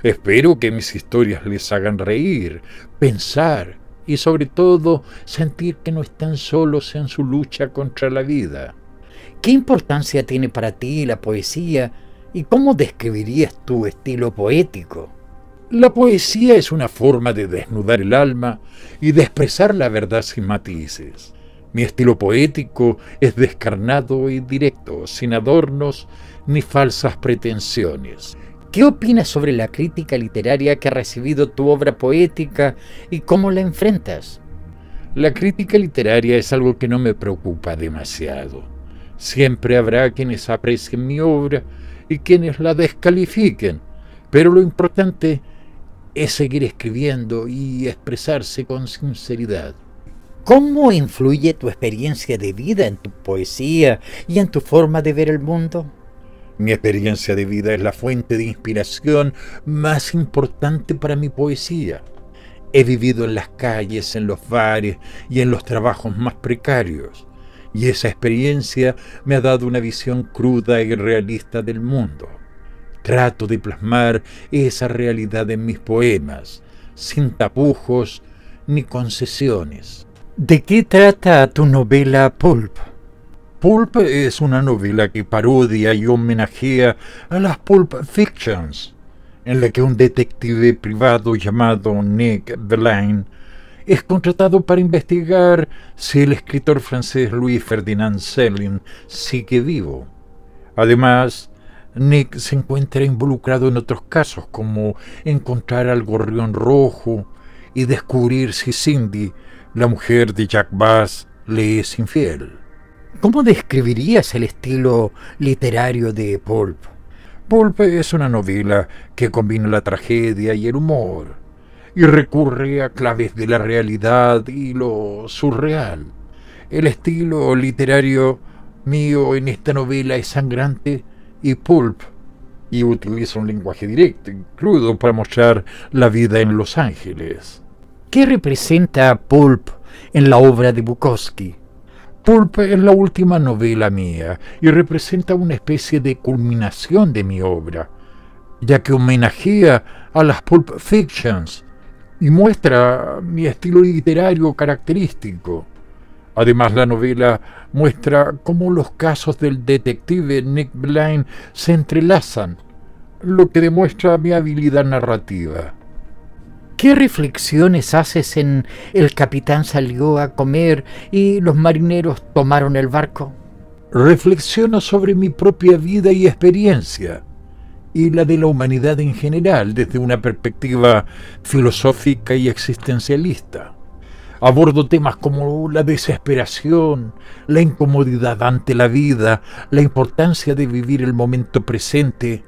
Espero que mis historias les hagan reír, pensar y sobre todo sentir que no están solos en su lucha contra la vida. ¿Qué importancia tiene para ti la poesía? ¿Y cómo describirías tu estilo poético? La poesía es una forma de desnudar el alma y de expresar la verdad sin matices. Mi estilo poético es descarnado y directo, sin adornos ni falsas pretensiones. ¿Qué opinas sobre la crítica literaria que ha recibido tu obra poética y cómo la enfrentas? La crítica literaria es algo que no me preocupa demasiado. Siempre habrá quienes aprecien mi obra y quienes la descalifiquen. Pero lo importante es seguir escribiendo y expresarse con sinceridad. ¿Cómo influye tu experiencia de vida en tu poesía y en tu forma de ver el mundo? Mi experiencia de vida es la fuente de inspiración más importante para mi poesía. He vivido en las calles, en los bares y en los trabajos más precarios y esa experiencia me ha dado una visión cruda y realista del mundo. Trato de plasmar esa realidad en mis poemas, sin tapujos ni concesiones. ¿De qué trata tu novela Pulp? Pulp es una novela que parodia y homenajea a las pulp fictions, en la que un detective privado llamado Nick Blaine es contratado para investigar si el escritor francés Louis Ferdinand Selin sigue vivo. Además, Nick se encuentra involucrado en otros casos como encontrar al gorrión rojo y descubrir si Cindy, la mujer de Jack Bass, le es infiel. ¿Cómo describirías el estilo literario de Pulp? Pulp es una novela que combina la tragedia y el humor y recurre a claves de la realidad y lo surreal. El estilo literario mío en esta novela es sangrante y pulp, y utiliza un lenguaje directo incluso crudo para mostrar la vida en Los Ángeles. ¿Qué representa pulp en la obra de Bukowski? Pulp es la última novela mía y representa una especie de culminación de mi obra, ya que homenajea a las pulp fictions y muestra mi estilo literario característico. Además, la novela muestra cómo los casos del detective Nick Blaine se entrelazan, lo que demuestra mi habilidad narrativa. ¿Qué reflexiones haces en El capitán salió a comer y los marineros tomaron el barco? Reflexiono sobre mi propia vida y experiencia, y la de la humanidad en general desde una perspectiva filosófica y existencialista. Abordo temas como la desesperación, la incomodidad ante la vida, la importancia de vivir el momento presente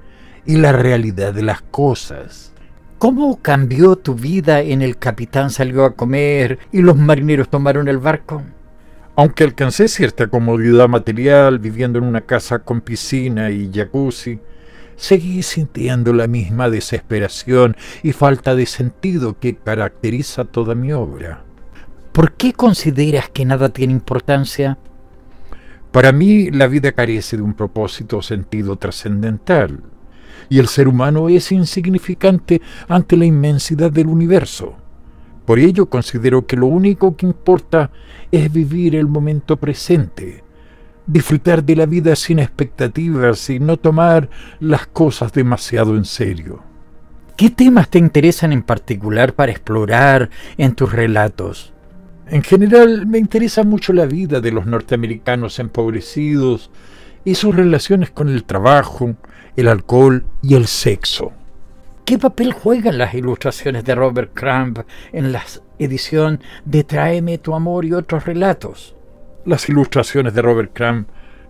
y la realidad de las cosas. ¿Cómo cambió tu vida en el capitán salió a comer y los marineros tomaron el barco? Aunque alcancé cierta comodidad material viviendo en una casa con piscina y jacuzzi, seguí sintiendo la misma desesperación y falta de sentido que caracteriza toda mi obra. ¿Por qué consideras que nada tiene importancia? Para mí la vida carece de un propósito o sentido trascendental, y el ser humano es insignificante ante la inmensidad del universo. Por ello considero que lo único que importa es vivir el momento presente, disfrutar de la vida sin expectativas y no tomar las cosas demasiado en serio. ¿Qué temas te interesan en particular para explorar en tus relatos? En general me interesa mucho la vida de los norteamericanos empobrecidos y sus relaciones con el trabajo, el alcohol y el sexo. ¿Qué papel juegan las ilustraciones de Robert Crumb en la edición de Tráeme tu amor y otros relatos? Las ilustraciones de Robert Crumb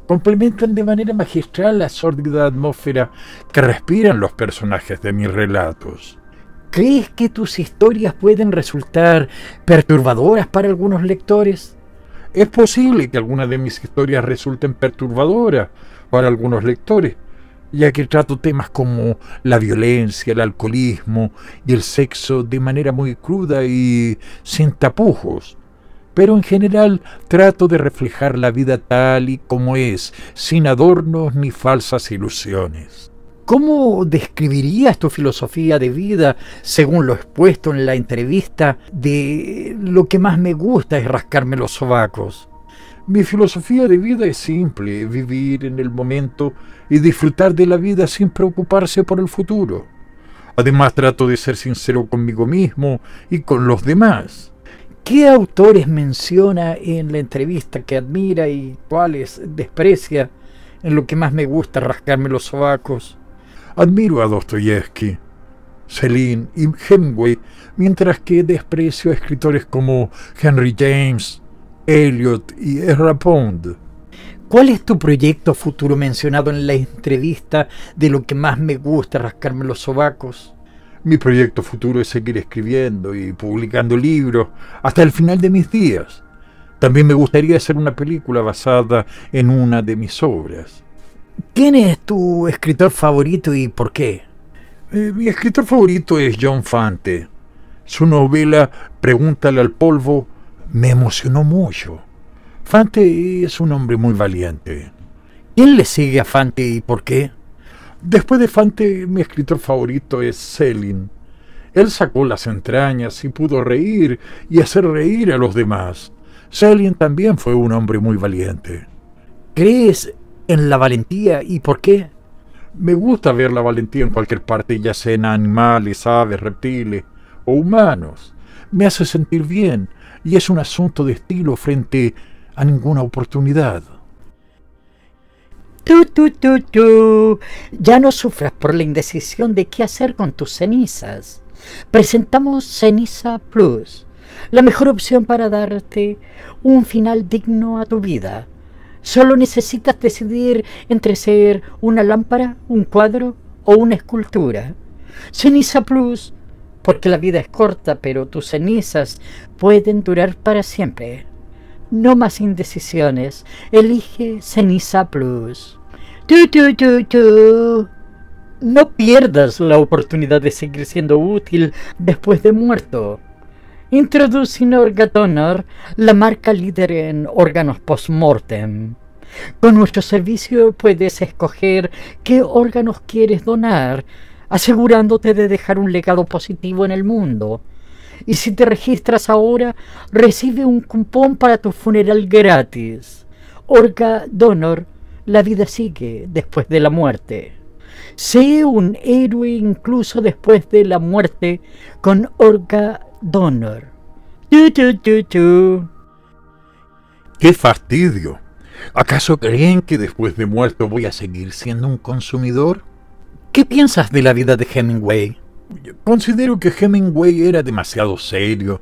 complementan de manera magistral la sórdida atmósfera que respiran los personajes de mis relatos. ¿Crees que tus historias pueden resultar perturbadoras para algunos lectores? Es posible que algunas de mis historias resulten perturbadoras para algunos lectores, ya que trato temas como la violencia, el alcoholismo y el sexo de manera muy cruda y sin tapujos pero en general trato de reflejar la vida tal y como es, sin adornos ni falsas ilusiones. ¿Cómo describirías tu filosofía de vida según lo expuesto en la entrevista de lo que más me gusta es rascarme los sobacos? Mi filosofía de vida es simple, vivir en el momento y disfrutar de la vida sin preocuparse por el futuro. Además trato de ser sincero conmigo mismo y con los demás. ¿Qué autores menciona en la entrevista que admira y cuáles desprecia? En lo que más me gusta rascarme los sobacos. Admiro a Dostoyevsky, Celine y Hemingway, mientras que desprecio a escritores como Henry James, Eliot y Ezra Pound. ¿Cuál es tu proyecto futuro mencionado en la entrevista de lo que más me gusta rascarme los sobacos? Mi proyecto futuro es seguir escribiendo y publicando libros hasta el final de mis días. También me gustaría hacer una película basada en una de mis obras. ¿Quién es tu escritor favorito y por qué? Eh, mi escritor favorito es John Fante. Su novela Pregúntale al polvo me emocionó mucho. Fante es un hombre muy valiente. ¿Quién le sigue a Fante y por qué? Después de Fante, mi escritor favorito es Selin. Él sacó las entrañas y pudo reír y hacer reír a los demás. Selin también fue un hombre muy valiente. ¿Crees en la valentía y por qué? Me gusta ver la valentía en cualquier parte, ya sea en animales, aves, reptiles o humanos. Me hace sentir bien y es un asunto de estilo frente a ninguna oportunidad. Tú, tú, tú, tú. Ya no sufras por la indecisión de qué hacer con tus cenizas. Presentamos Ceniza Plus, la mejor opción para darte un final digno a tu vida. Solo necesitas decidir entre ser una lámpara, un cuadro o una escultura. Ceniza Plus, porque la vida es corta, pero tus cenizas pueden durar para siempre. No más indecisiones. Elige Ceniza Plus. No pierdas la oportunidad de seguir siendo útil después de muerto. Introduce en la marca líder en órganos post-mortem. Con nuestro servicio puedes escoger qué órganos quieres donar, asegurándote de dejar un legado positivo en el mundo. Y si te registras ahora, recibe un cupón para tu funeral gratis. Orca Donor, la vida sigue después de la muerte. Sé un héroe incluso después de la muerte con Orga Donor. Tu, ¡Qué fastidio! ¿Acaso creen que después de muerto voy a seguir siendo un consumidor? ¿Qué piensas de la vida de Hemingway? Considero que Hemingway era demasiado serio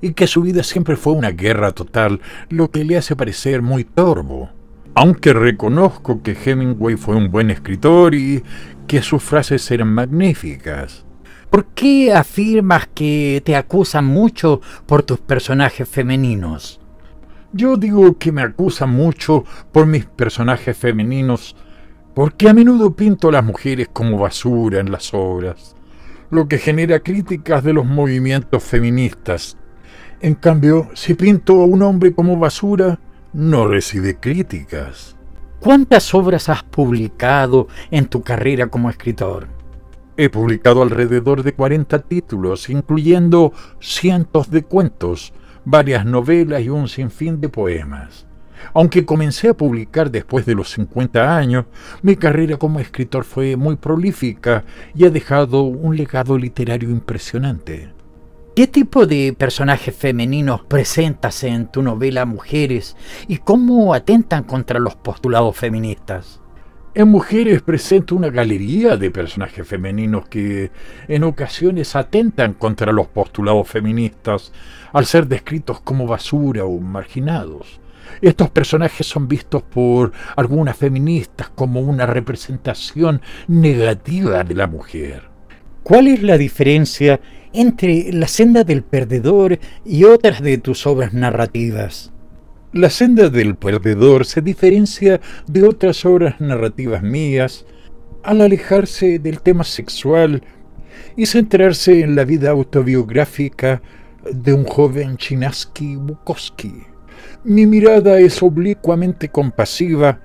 y que su vida siempre fue una guerra total, lo que le hace parecer muy torvo. Aunque reconozco que Hemingway fue un buen escritor y que sus frases eran magníficas. ¿Por qué afirmas que te acusan mucho por tus personajes femeninos? Yo digo que me acusan mucho por mis personajes femeninos porque a menudo pinto a las mujeres como basura en las obras lo que genera críticas de los movimientos feministas. En cambio, si pinto a un hombre como basura, no recibe críticas. ¿Cuántas obras has publicado en tu carrera como escritor? He publicado alrededor de 40 títulos, incluyendo cientos de cuentos, varias novelas y un sinfín de poemas. Aunque comencé a publicar después de los 50 años, mi carrera como escritor fue muy prolífica y ha dejado un legado literario impresionante. ¿Qué tipo de personajes femeninos presentas en tu novela Mujeres y cómo atentan contra los postulados feministas? En Mujeres presento una galería de personajes femeninos que en ocasiones atentan contra los postulados feministas al ser descritos como basura o marginados. Estos personajes son vistos por algunas feministas como una representación negativa de la mujer. ¿Cuál es la diferencia entre La senda del perdedor y otras de tus obras narrativas? La senda del perdedor se diferencia de otras obras narrativas mías al alejarse del tema sexual y centrarse en la vida autobiográfica de un joven Chinaski Bukowski. Mi mirada es oblicuamente compasiva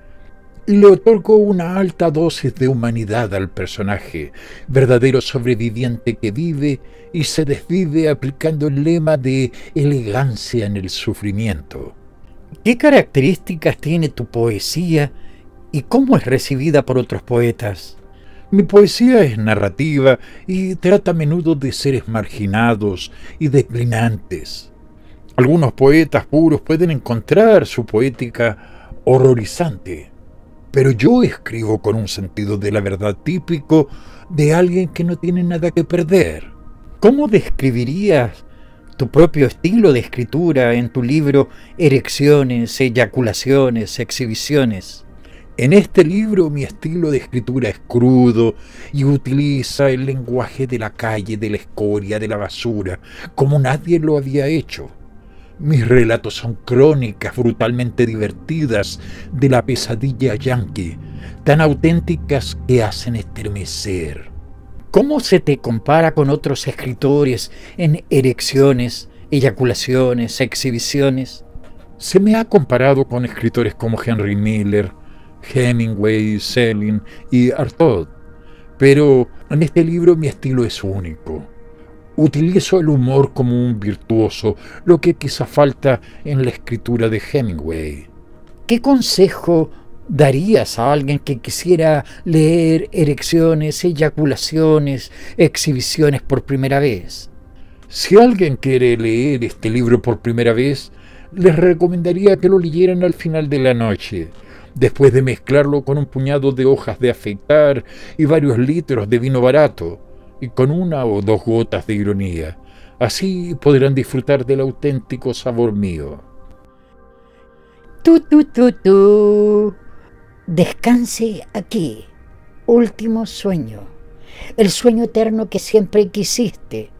y le otorgo una alta dosis de humanidad al personaje, verdadero sobreviviente que vive y se desvive aplicando el lema de elegancia en el sufrimiento. ¿Qué características tiene tu poesía y cómo es recibida por otros poetas? Mi poesía es narrativa y trata a menudo de seres marginados y declinantes algunos poetas puros pueden encontrar su poética horrorizante, pero yo escribo con un sentido de la verdad típico de alguien que no tiene nada que perder. ¿Cómo describirías tu propio estilo de escritura en tu libro Erecciones, Eyaculaciones, Exhibiciones? En este libro mi estilo de escritura es crudo y utiliza el lenguaje de la calle, de la escoria, de la basura, como nadie lo había hecho. Mis relatos son crónicas brutalmente divertidas de la pesadilla yankee, tan auténticas que hacen estremecer. ¿Cómo se te compara con otros escritores en erecciones, eyaculaciones, exhibiciones? Se me ha comparado con escritores como Henry Miller, Hemingway, Selin y Artaud, pero en este libro mi estilo es único utilizo el humor como un virtuoso, lo que quizá falta en la escritura de Hemingway. ¿Qué consejo darías a alguien que quisiera leer erecciones, eyaculaciones, exhibiciones por primera vez? Si alguien quiere leer este libro por primera vez, les recomendaría que lo leyeran al final de la noche, después de mezclarlo con un puñado de hojas de afeitar y varios litros de vino barato con una o dos gotas de ironía. Así podrán disfrutar del auténtico sabor mío. ...tú, tu, tu, tu. Descanse aquí. Último sueño. El sueño eterno que siempre quisiste.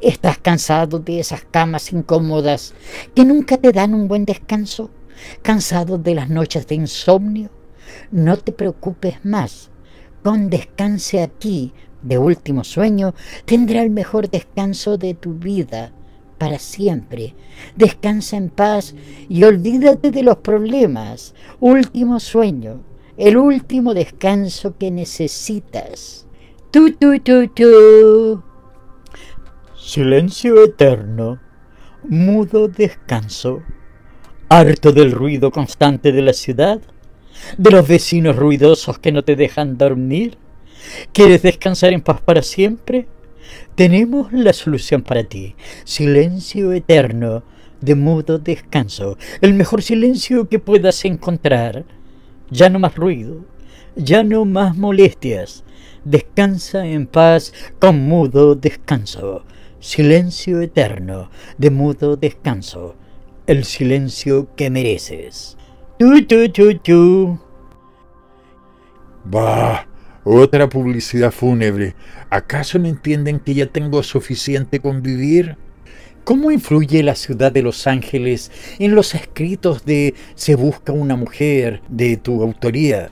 ¿Estás cansado de esas camas incómodas que nunca te dan un buen descanso? ¿Cansado de las noches de insomnio? No te preocupes más. Con descanse aquí de último sueño, tendrá el mejor descanso de tu vida para siempre. Descansa en paz y olvídate de los problemas. Último sueño, el último descanso que necesitas. Tu, tu, tu, tu. Silencio eterno, mudo descanso, harto del ruido constante de la ciudad, de los vecinos ruidosos que no te dejan dormir ¿Quieres descansar en paz para siempre? Tenemos la solución para ti. Silencio eterno de mudo descanso. El mejor silencio que puedas encontrar. Ya no más ruido. Ya no más molestias. Descansa en paz con mudo descanso. Silencio eterno de mudo descanso. El silencio que mereces. Tu, tu, tu, tu. Bah. Otra publicidad fúnebre. ¿Acaso no entienden que ya tengo suficiente con vivir? ¿Cómo influye la ciudad de Los Ángeles en los escritos de Se busca una mujer de tu autoría?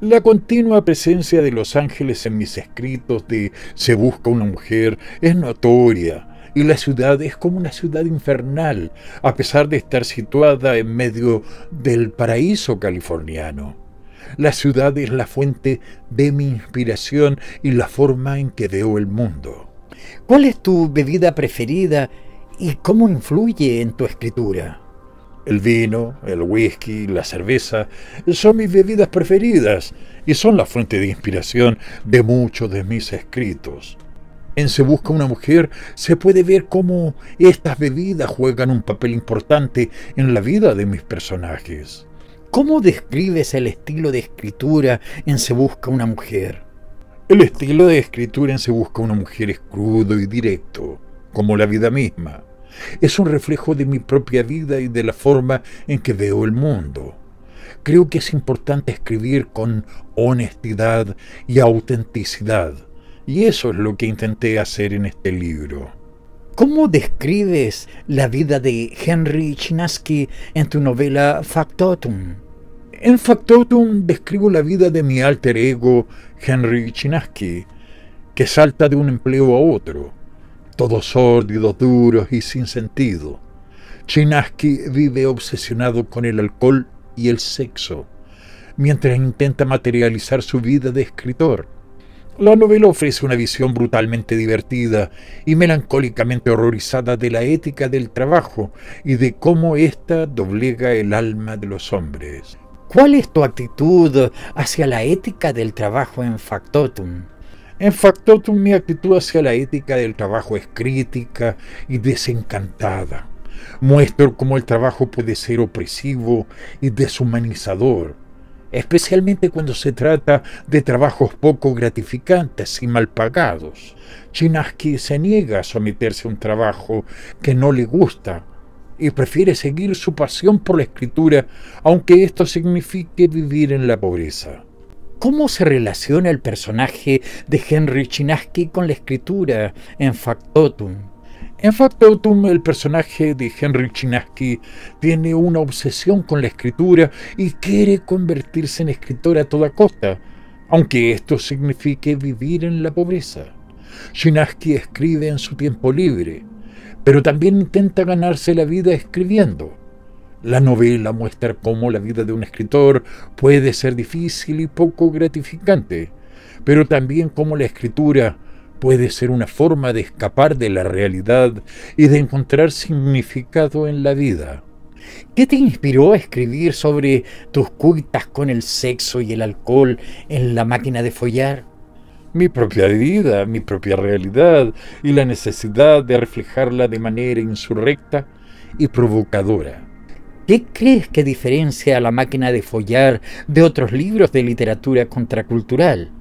La continua presencia de Los Ángeles en mis escritos de Se busca una mujer es notoria y la ciudad es como una ciudad infernal, a pesar de estar situada en medio del paraíso californiano. La ciudad es la fuente de mi inspiración y la forma en que veo el mundo. ¿Cuál es tu bebida preferida y cómo influye en tu escritura? El vino, el whisky, la cerveza son mis bebidas preferidas y son la fuente de inspiración de muchos de mis escritos. En Se Busca una Mujer se puede ver cómo estas bebidas juegan un papel importante en la vida de mis personajes. ¿Cómo describes el estilo de escritura en Se Busca una Mujer? El estilo de escritura en Se Busca una Mujer es crudo y directo, como la vida misma. Es un reflejo de mi propia vida y de la forma en que veo el mundo. Creo que es importante escribir con honestidad y autenticidad, y eso es lo que intenté hacer en este libro. ¿Cómo describes la vida de Henry Chinaski en tu novela Factotum? En Factotum describo la vida de mi alter ego Henry Chinaski, que salta de un empleo a otro, todos sórdidos, duros y sin sentido. Chinaski vive obsesionado con el alcohol y el sexo, mientras intenta materializar su vida de escritor la novela ofrece una visión brutalmente divertida y melancólicamente horrorizada de la ética del trabajo y de cómo ésta doblega el alma de los hombres. ¿Cuál es tu actitud hacia la ética del trabajo en Factotum? En Factotum mi actitud hacia la ética del trabajo es crítica y desencantada. Muestro cómo el trabajo puede ser opresivo y deshumanizador especialmente cuando se trata de trabajos poco gratificantes y mal pagados. Chinaski se niega a someterse a un trabajo que no le gusta y prefiere seguir su pasión por la escritura, aunque esto signifique vivir en la pobreza. ¿Cómo se relaciona el personaje de Henry Chinaski con la escritura en Factotum? En Factotum, el personaje de Henry Chinaski tiene una obsesión con la escritura y quiere convertirse en escritor a toda costa, aunque esto signifique vivir en la pobreza. Chinaski escribe en su tiempo libre, pero también intenta ganarse la vida escribiendo. La novela muestra cómo la vida de un escritor puede ser difícil y poco gratificante, pero también cómo la escritura puede ser una forma de escapar de la realidad y de encontrar significado en la vida. ¿Qué te inspiró a escribir sobre tus cuitas con el sexo y el alcohol en la máquina de follar? Mi propia vida, mi propia realidad y la necesidad de reflejarla de manera insurrecta y provocadora. ¿Qué crees que diferencia a la máquina de follar de otros libros de literatura contracultural?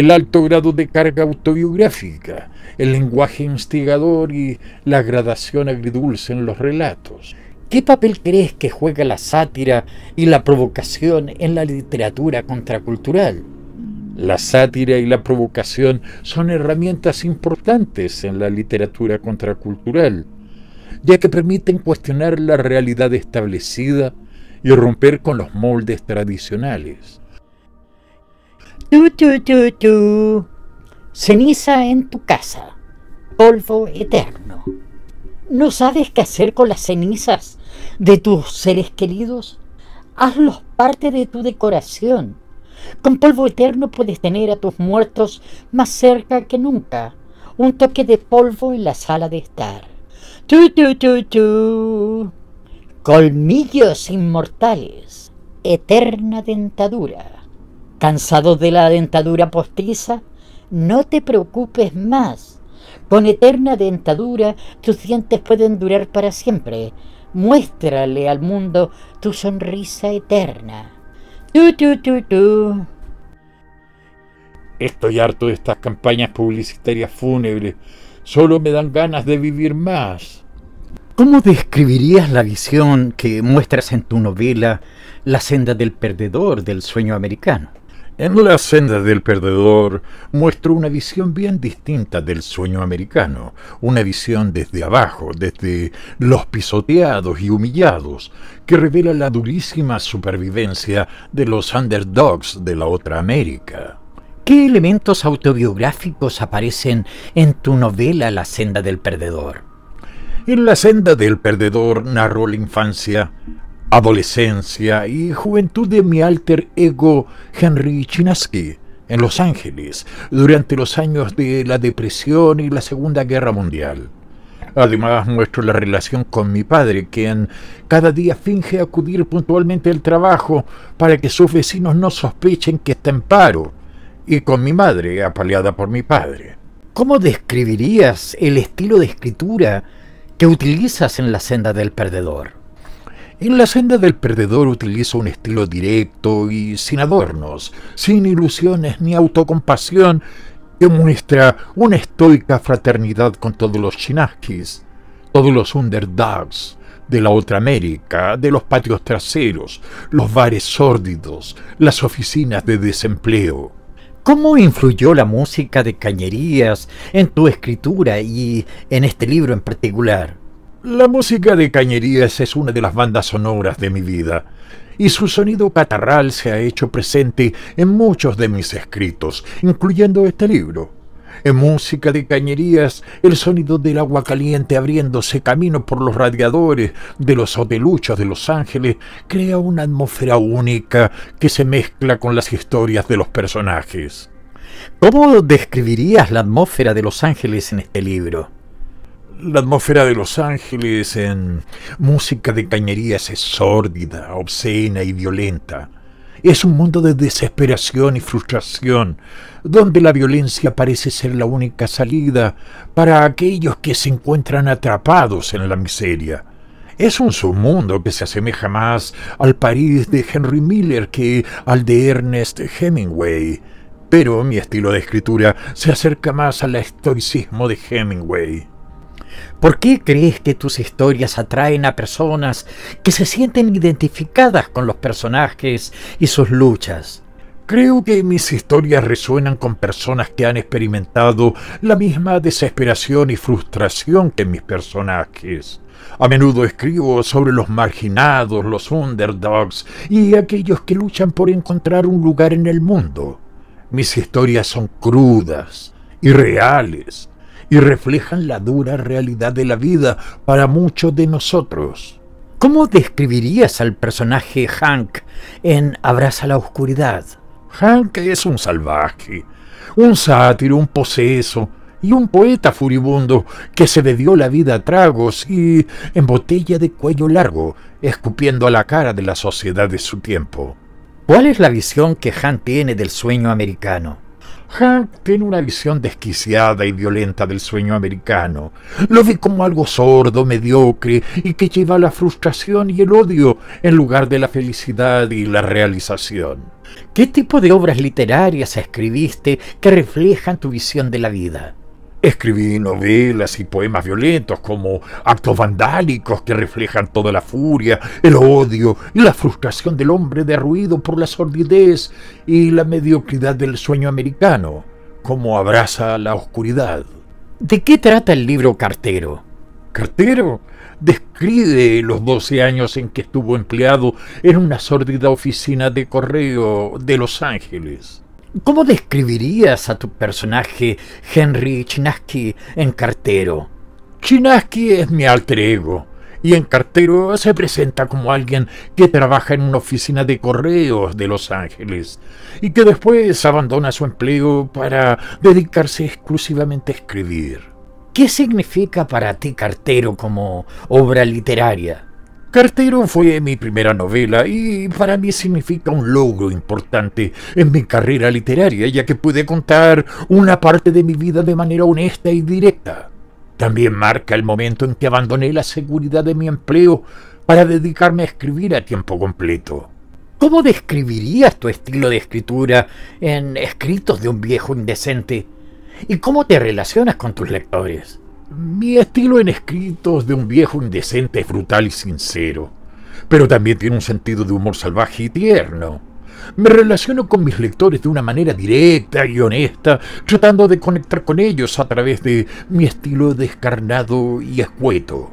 el alto grado de carga autobiográfica, el lenguaje instigador y la gradación agridulce en los relatos. ¿Qué papel crees que juega la sátira y la provocación en la literatura contracultural? La sátira y la provocación son herramientas importantes en la literatura contracultural, ya que permiten cuestionar la realidad establecida y romper con los moldes tradicionales. Tu, tu, tu, tu. Ceniza en tu casa. Polvo eterno. ¿No sabes qué hacer con las cenizas de tus seres queridos? Hazlos parte de tu decoración. Con polvo eterno puedes tener a tus muertos más cerca que nunca. Un toque de polvo en la sala de estar. Tu, tu, tu, tu. Colmillos inmortales. Eterna dentadura. ¿Cansado de la dentadura postiza? No te preocupes más. Con eterna dentadura tus dientes pueden durar para siempre. Muéstrale al mundo tu sonrisa eterna. Tú, Estoy harto de estas campañas publicitarias fúnebres. Solo me dan ganas de vivir más. ¿Cómo describirías la visión que muestras en tu novela La senda del perdedor del sueño americano? En La senda del perdedor muestro una visión bien distinta del sueño americano, una visión desde abajo, desde los pisoteados y humillados, que revela la durísima supervivencia de los underdogs de la otra América. ¿Qué elementos autobiográficos aparecen en tu novela La senda del perdedor? En La senda del perdedor narró la infancia, adolescencia y juventud de mi alter ego Henry Chinaski en Los Ángeles durante los años de la Depresión y la Segunda Guerra Mundial. Además muestro la relación con mi padre, quien cada día finge acudir puntualmente al trabajo para que sus vecinos no sospechen que está en paro, y con mi madre, apaleada por mi padre. ¿Cómo describirías el estilo de escritura que utilizas en La senda del perdedor? En la senda del perdedor utiliza un estilo directo y sin adornos, sin ilusiones ni autocompasión, que muestra una estoica fraternidad con todos los chinasquis, todos los underdogs de la otra América, de los patios traseros, los bares sórdidos, las oficinas de desempleo. ¿Cómo influyó la música de Cañerías en tu escritura y en este libro en particular? La música de Cañerías es una de las bandas sonoras de mi vida, y su sonido catarral se ha hecho presente en muchos de mis escritos, incluyendo este libro. En música de cañerías, el sonido del agua caliente abriéndose camino por los radiadores de los hoteluchos de Los Ángeles crea una atmósfera única que se mezcla con las historias de los personajes. ¿Cómo describirías la atmósfera de Los Ángeles en este libro? La atmósfera de Los Ángeles en música de cañerías es sórdida, obscena y violenta. Es un mundo de desesperación y frustración, donde la violencia parece ser la única salida para aquellos que se encuentran atrapados en la miseria. Es un submundo que se asemeja más al París de Henry Miller que al de Ernest Hemingway, pero mi estilo de escritura se acerca más al estoicismo de Hemingway. ¿Por qué crees que tus historias atraen a personas que se sienten identificadas con los personajes y sus luchas? Creo que mis historias resuenan con personas que han experimentado la misma desesperación y frustración que mis personajes. A menudo escribo sobre los marginados, los underdogs y aquellos que luchan por encontrar un lugar en el mundo. Mis historias son crudas, y reales y reflejan la dura realidad de la vida para muchos de nosotros. ¿Cómo describirías al personaje Hank en Abraza la Oscuridad? Hank es un salvaje, un sátiro, un poseso y un poeta furibundo que se bebió la vida a tragos y en botella de cuello largo, escupiendo a la cara de la sociedad de su tiempo. ¿Cuál es la visión que Hank tiene del sueño americano? Hank tiene una visión desquiciada y violenta del sueño americano. Lo vi como algo sordo, mediocre y que lleva la frustración y el odio en lugar de la felicidad y la realización. ¿Qué tipo de obras literarias escribiste que reflejan tu visión de la vida? Escribí novelas y poemas violentos como actos vandálicos que reflejan toda la furia, el odio y la frustración del hombre derruido por la sordidez y la mediocridad del sueño americano, como abraza la oscuridad. ¿De qué trata el libro Cartero? Cartero describe los 12 años en que estuvo empleado en una sórdida oficina de correo de Los Ángeles. ¿Cómo describirías a tu personaje Henry Chinaski en Cartero? Chinaski es mi alter ego y en Cartero se presenta como alguien que trabaja en una oficina de correos de Los Ángeles y que después abandona su empleo para dedicarse exclusivamente a escribir. ¿Qué significa para ti Cartero como obra literaria? Cartero fue mi primera novela y para mí significa un logro importante en mi carrera literaria, ya que pude contar una parte de mi vida de manera honesta y directa. También marca el momento en que abandoné la seguridad de mi empleo para dedicarme a escribir a tiempo completo. ¿Cómo describirías tu estilo de escritura en Escritos de un viejo indecente? ¿Y cómo te relacionas con tus lectores? mi estilo en escritos de un viejo indecente es brutal y sincero, pero también tiene un sentido de humor salvaje y tierno. Me relaciono con mis lectores de una manera directa y honesta, tratando de conectar con ellos a través de mi estilo descarnado y escueto.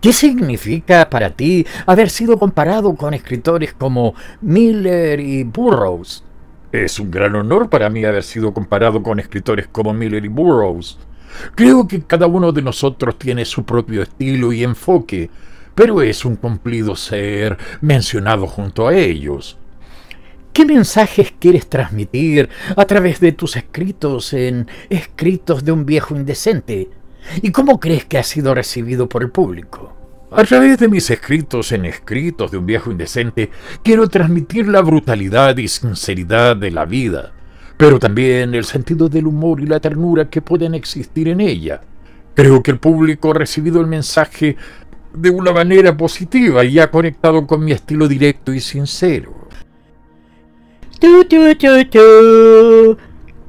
¿Qué significa para ti haber sido comparado con escritores como Miller y Burroughs? Es un gran honor para mí haber sido comparado con escritores como Miller y Burroughs. Creo que cada uno de nosotros tiene su propio estilo y enfoque, pero es un cumplido ser mencionado junto a ellos. ¿Qué mensajes quieres transmitir a través de tus escritos en Escritos de un viejo indecente? ¿Y cómo crees que ha sido recibido por el público? A través de mis escritos en Escritos de un viejo indecente, quiero transmitir la brutalidad y sinceridad de la vida, pero también el sentido del humor y la ternura que pueden existir en ella. Creo que el público ha recibido el mensaje de una manera positiva y ha conectado con mi estilo directo y sincero.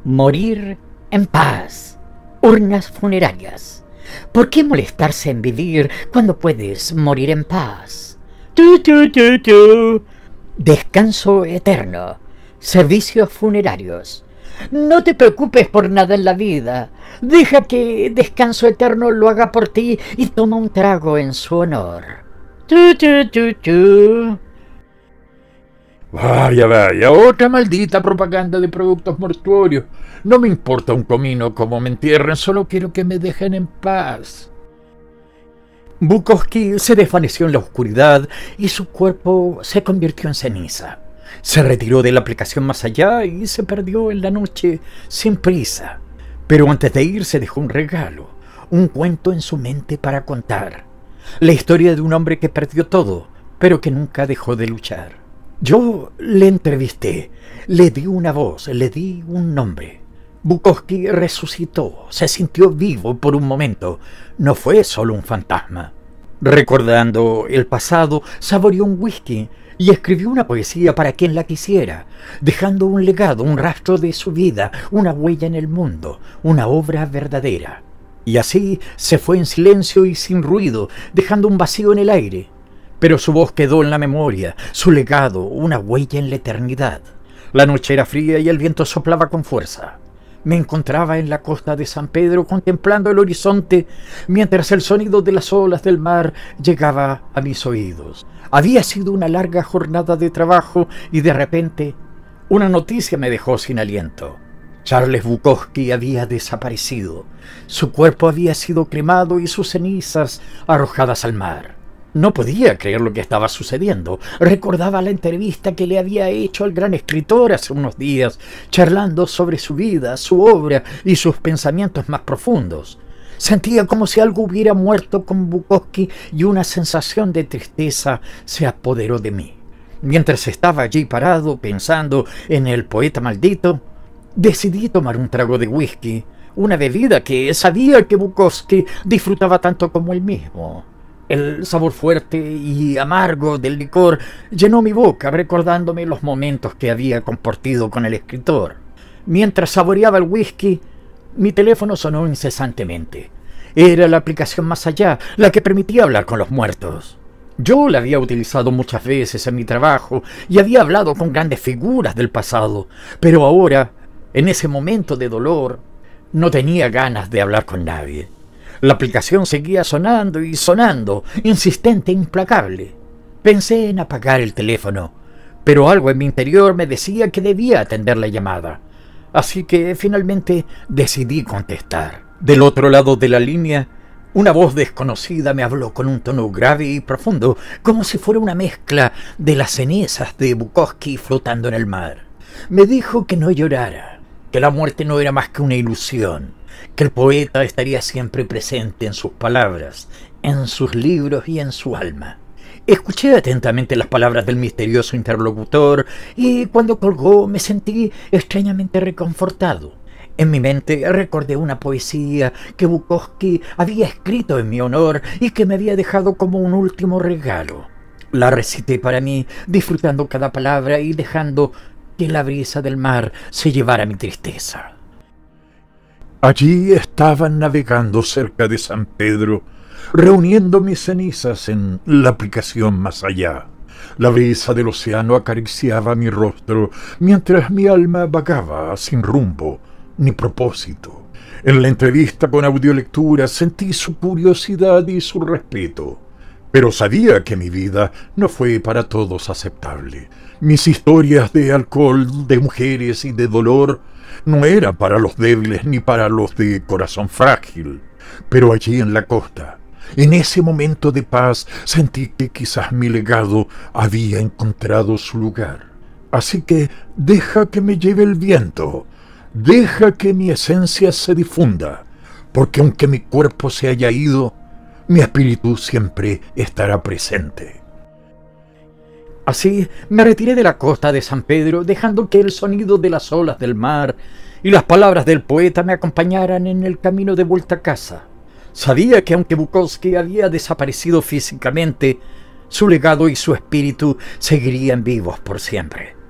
Morir en paz. Urnas funerarias. ¿Por qué molestarse en vivir cuando puedes morir en paz? Descanso eterno Servicios funerarios. No te preocupes por nada en la vida. Deja que Descanso Eterno lo haga por ti y toma un trago en su honor. Vaya, vaya, otra maldita propaganda de productos mortuorios. No me importa un comino como me entierren, solo quiero que me dejen en paz. Bukowski se desvaneció en la oscuridad y su cuerpo se convirtió en ceniza. Se retiró de la aplicación más allá y se perdió en la noche sin prisa. Pero antes de irse dejó un regalo, un cuento en su mente para contar. La historia de un hombre que perdió todo, pero que nunca dejó de luchar. Yo le entrevisté, le di una voz, le di un nombre. Bukowski resucitó, se sintió vivo por un momento, no fue solo un fantasma. Recordando el pasado, saboreó un whisky y escribió una poesía para quien la quisiera, dejando un legado, un rastro de su vida, una huella en el mundo, una obra verdadera. Y así se fue en silencio y sin ruido, dejando un vacío en el aire. Pero su voz quedó en la memoria, su legado, una huella en la eternidad. La noche era fría y el viento soplaba con fuerza. Me encontraba en la costa de San Pedro contemplando el horizonte mientras el sonido de las olas del mar llegaba a mis oídos. Había sido una larga jornada de trabajo y de repente una noticia me dejó sin aliento. Charles Bukowski había desaparecido. Su cuerpo había sido cremado y sus cenizas arrojadas al mar. No podía creer lo que estaba sucediendo. Recordaba la entrevista que le había hecho al gran escritor hace unos días, charlando sobre su vida, su obra y sus pensamientos más profundos. Sentía como si algo hubiera muerto con Bukowski y una sensación de tristeza se apoderó de mí. Mientras estaba allí parado pensando en el poeta maldito, decidí tomar un trago de whisky, una bebida que sabía que Bukowski disfrutaba tanto como él mismo. El sabor fuerte y amargo del licor llenó mi boca recordándome los momentos que había compartido con el escritor. Mientras saboreaba el whisky, mi teléfono sonó incesantemente. Era la aplicación más allá, la que permitía hablar con los muertos. Yo la había utilizado muchas veces en mi trabajo y había hablado con grandes figuras del pasado, pero ahora, en ese momento de dolor, no tenía ganas de hablar con nadie. La aplicación seguía sonando y sonando, insistente e implacable. Pensé en apagar el teléfono, pero algo en mi interior me decía que debía atender la llamada así que finalmente decidí contestar. Del otro lado de la línea, una voz desconocida me habló con un tono grave y profundo, como si fuera una mezcla de las cenizas de Bukowski flotando en el mar. Me dijo que no llorara, que la muerte no era más que una ilusión, que el poeta estaría siempre presente en sus palabras, en sus libros y en su alma. Escuché atentamente las palabras del misterioso interlocutor y cuando colgó me sentí extrañamente reconfortado. En mi mente recordé una poesía que Bukowski había escrito en mi honor y que me había dejado como un último regalo. La recité para mí, disfrutando cada palabra y dejando que la brisa del mar se llevara mi tristeza. Allí estaban navegando cerca de San Pedro reuniendo mis cenizas en la aplicación más allá. La brisa del océano acariciaba mi rostro mientras mi alma vagaba sin rumbo ni propósito. En la entrevista con audiolectura sentí su curiosidad y su respeto, pero sabía que mi vida no fue para todos aceptable. Mis historias de alcohol, de mujeres y de dolor no eran para los débiles ni para los de corazón frágil, pero allí en la costa en ese momento de paz sentí que quizás mi legado había encontrado su lugar. Así que deja que me lleve el viento, deja que mi esencia se difunda, porque aunque mi cuerpo se haya ido, mi espíritu siempre estará presente. Así me retiré de la costa de San Pedro, dejando que el sonido de las olas del mar y las palabras del poeta me acompañaran en el camino de vuelta a casa. Sabía que aunque Bukowski había desaparecido físicamente, su legado y su espíritu seguirían vivos por siempre.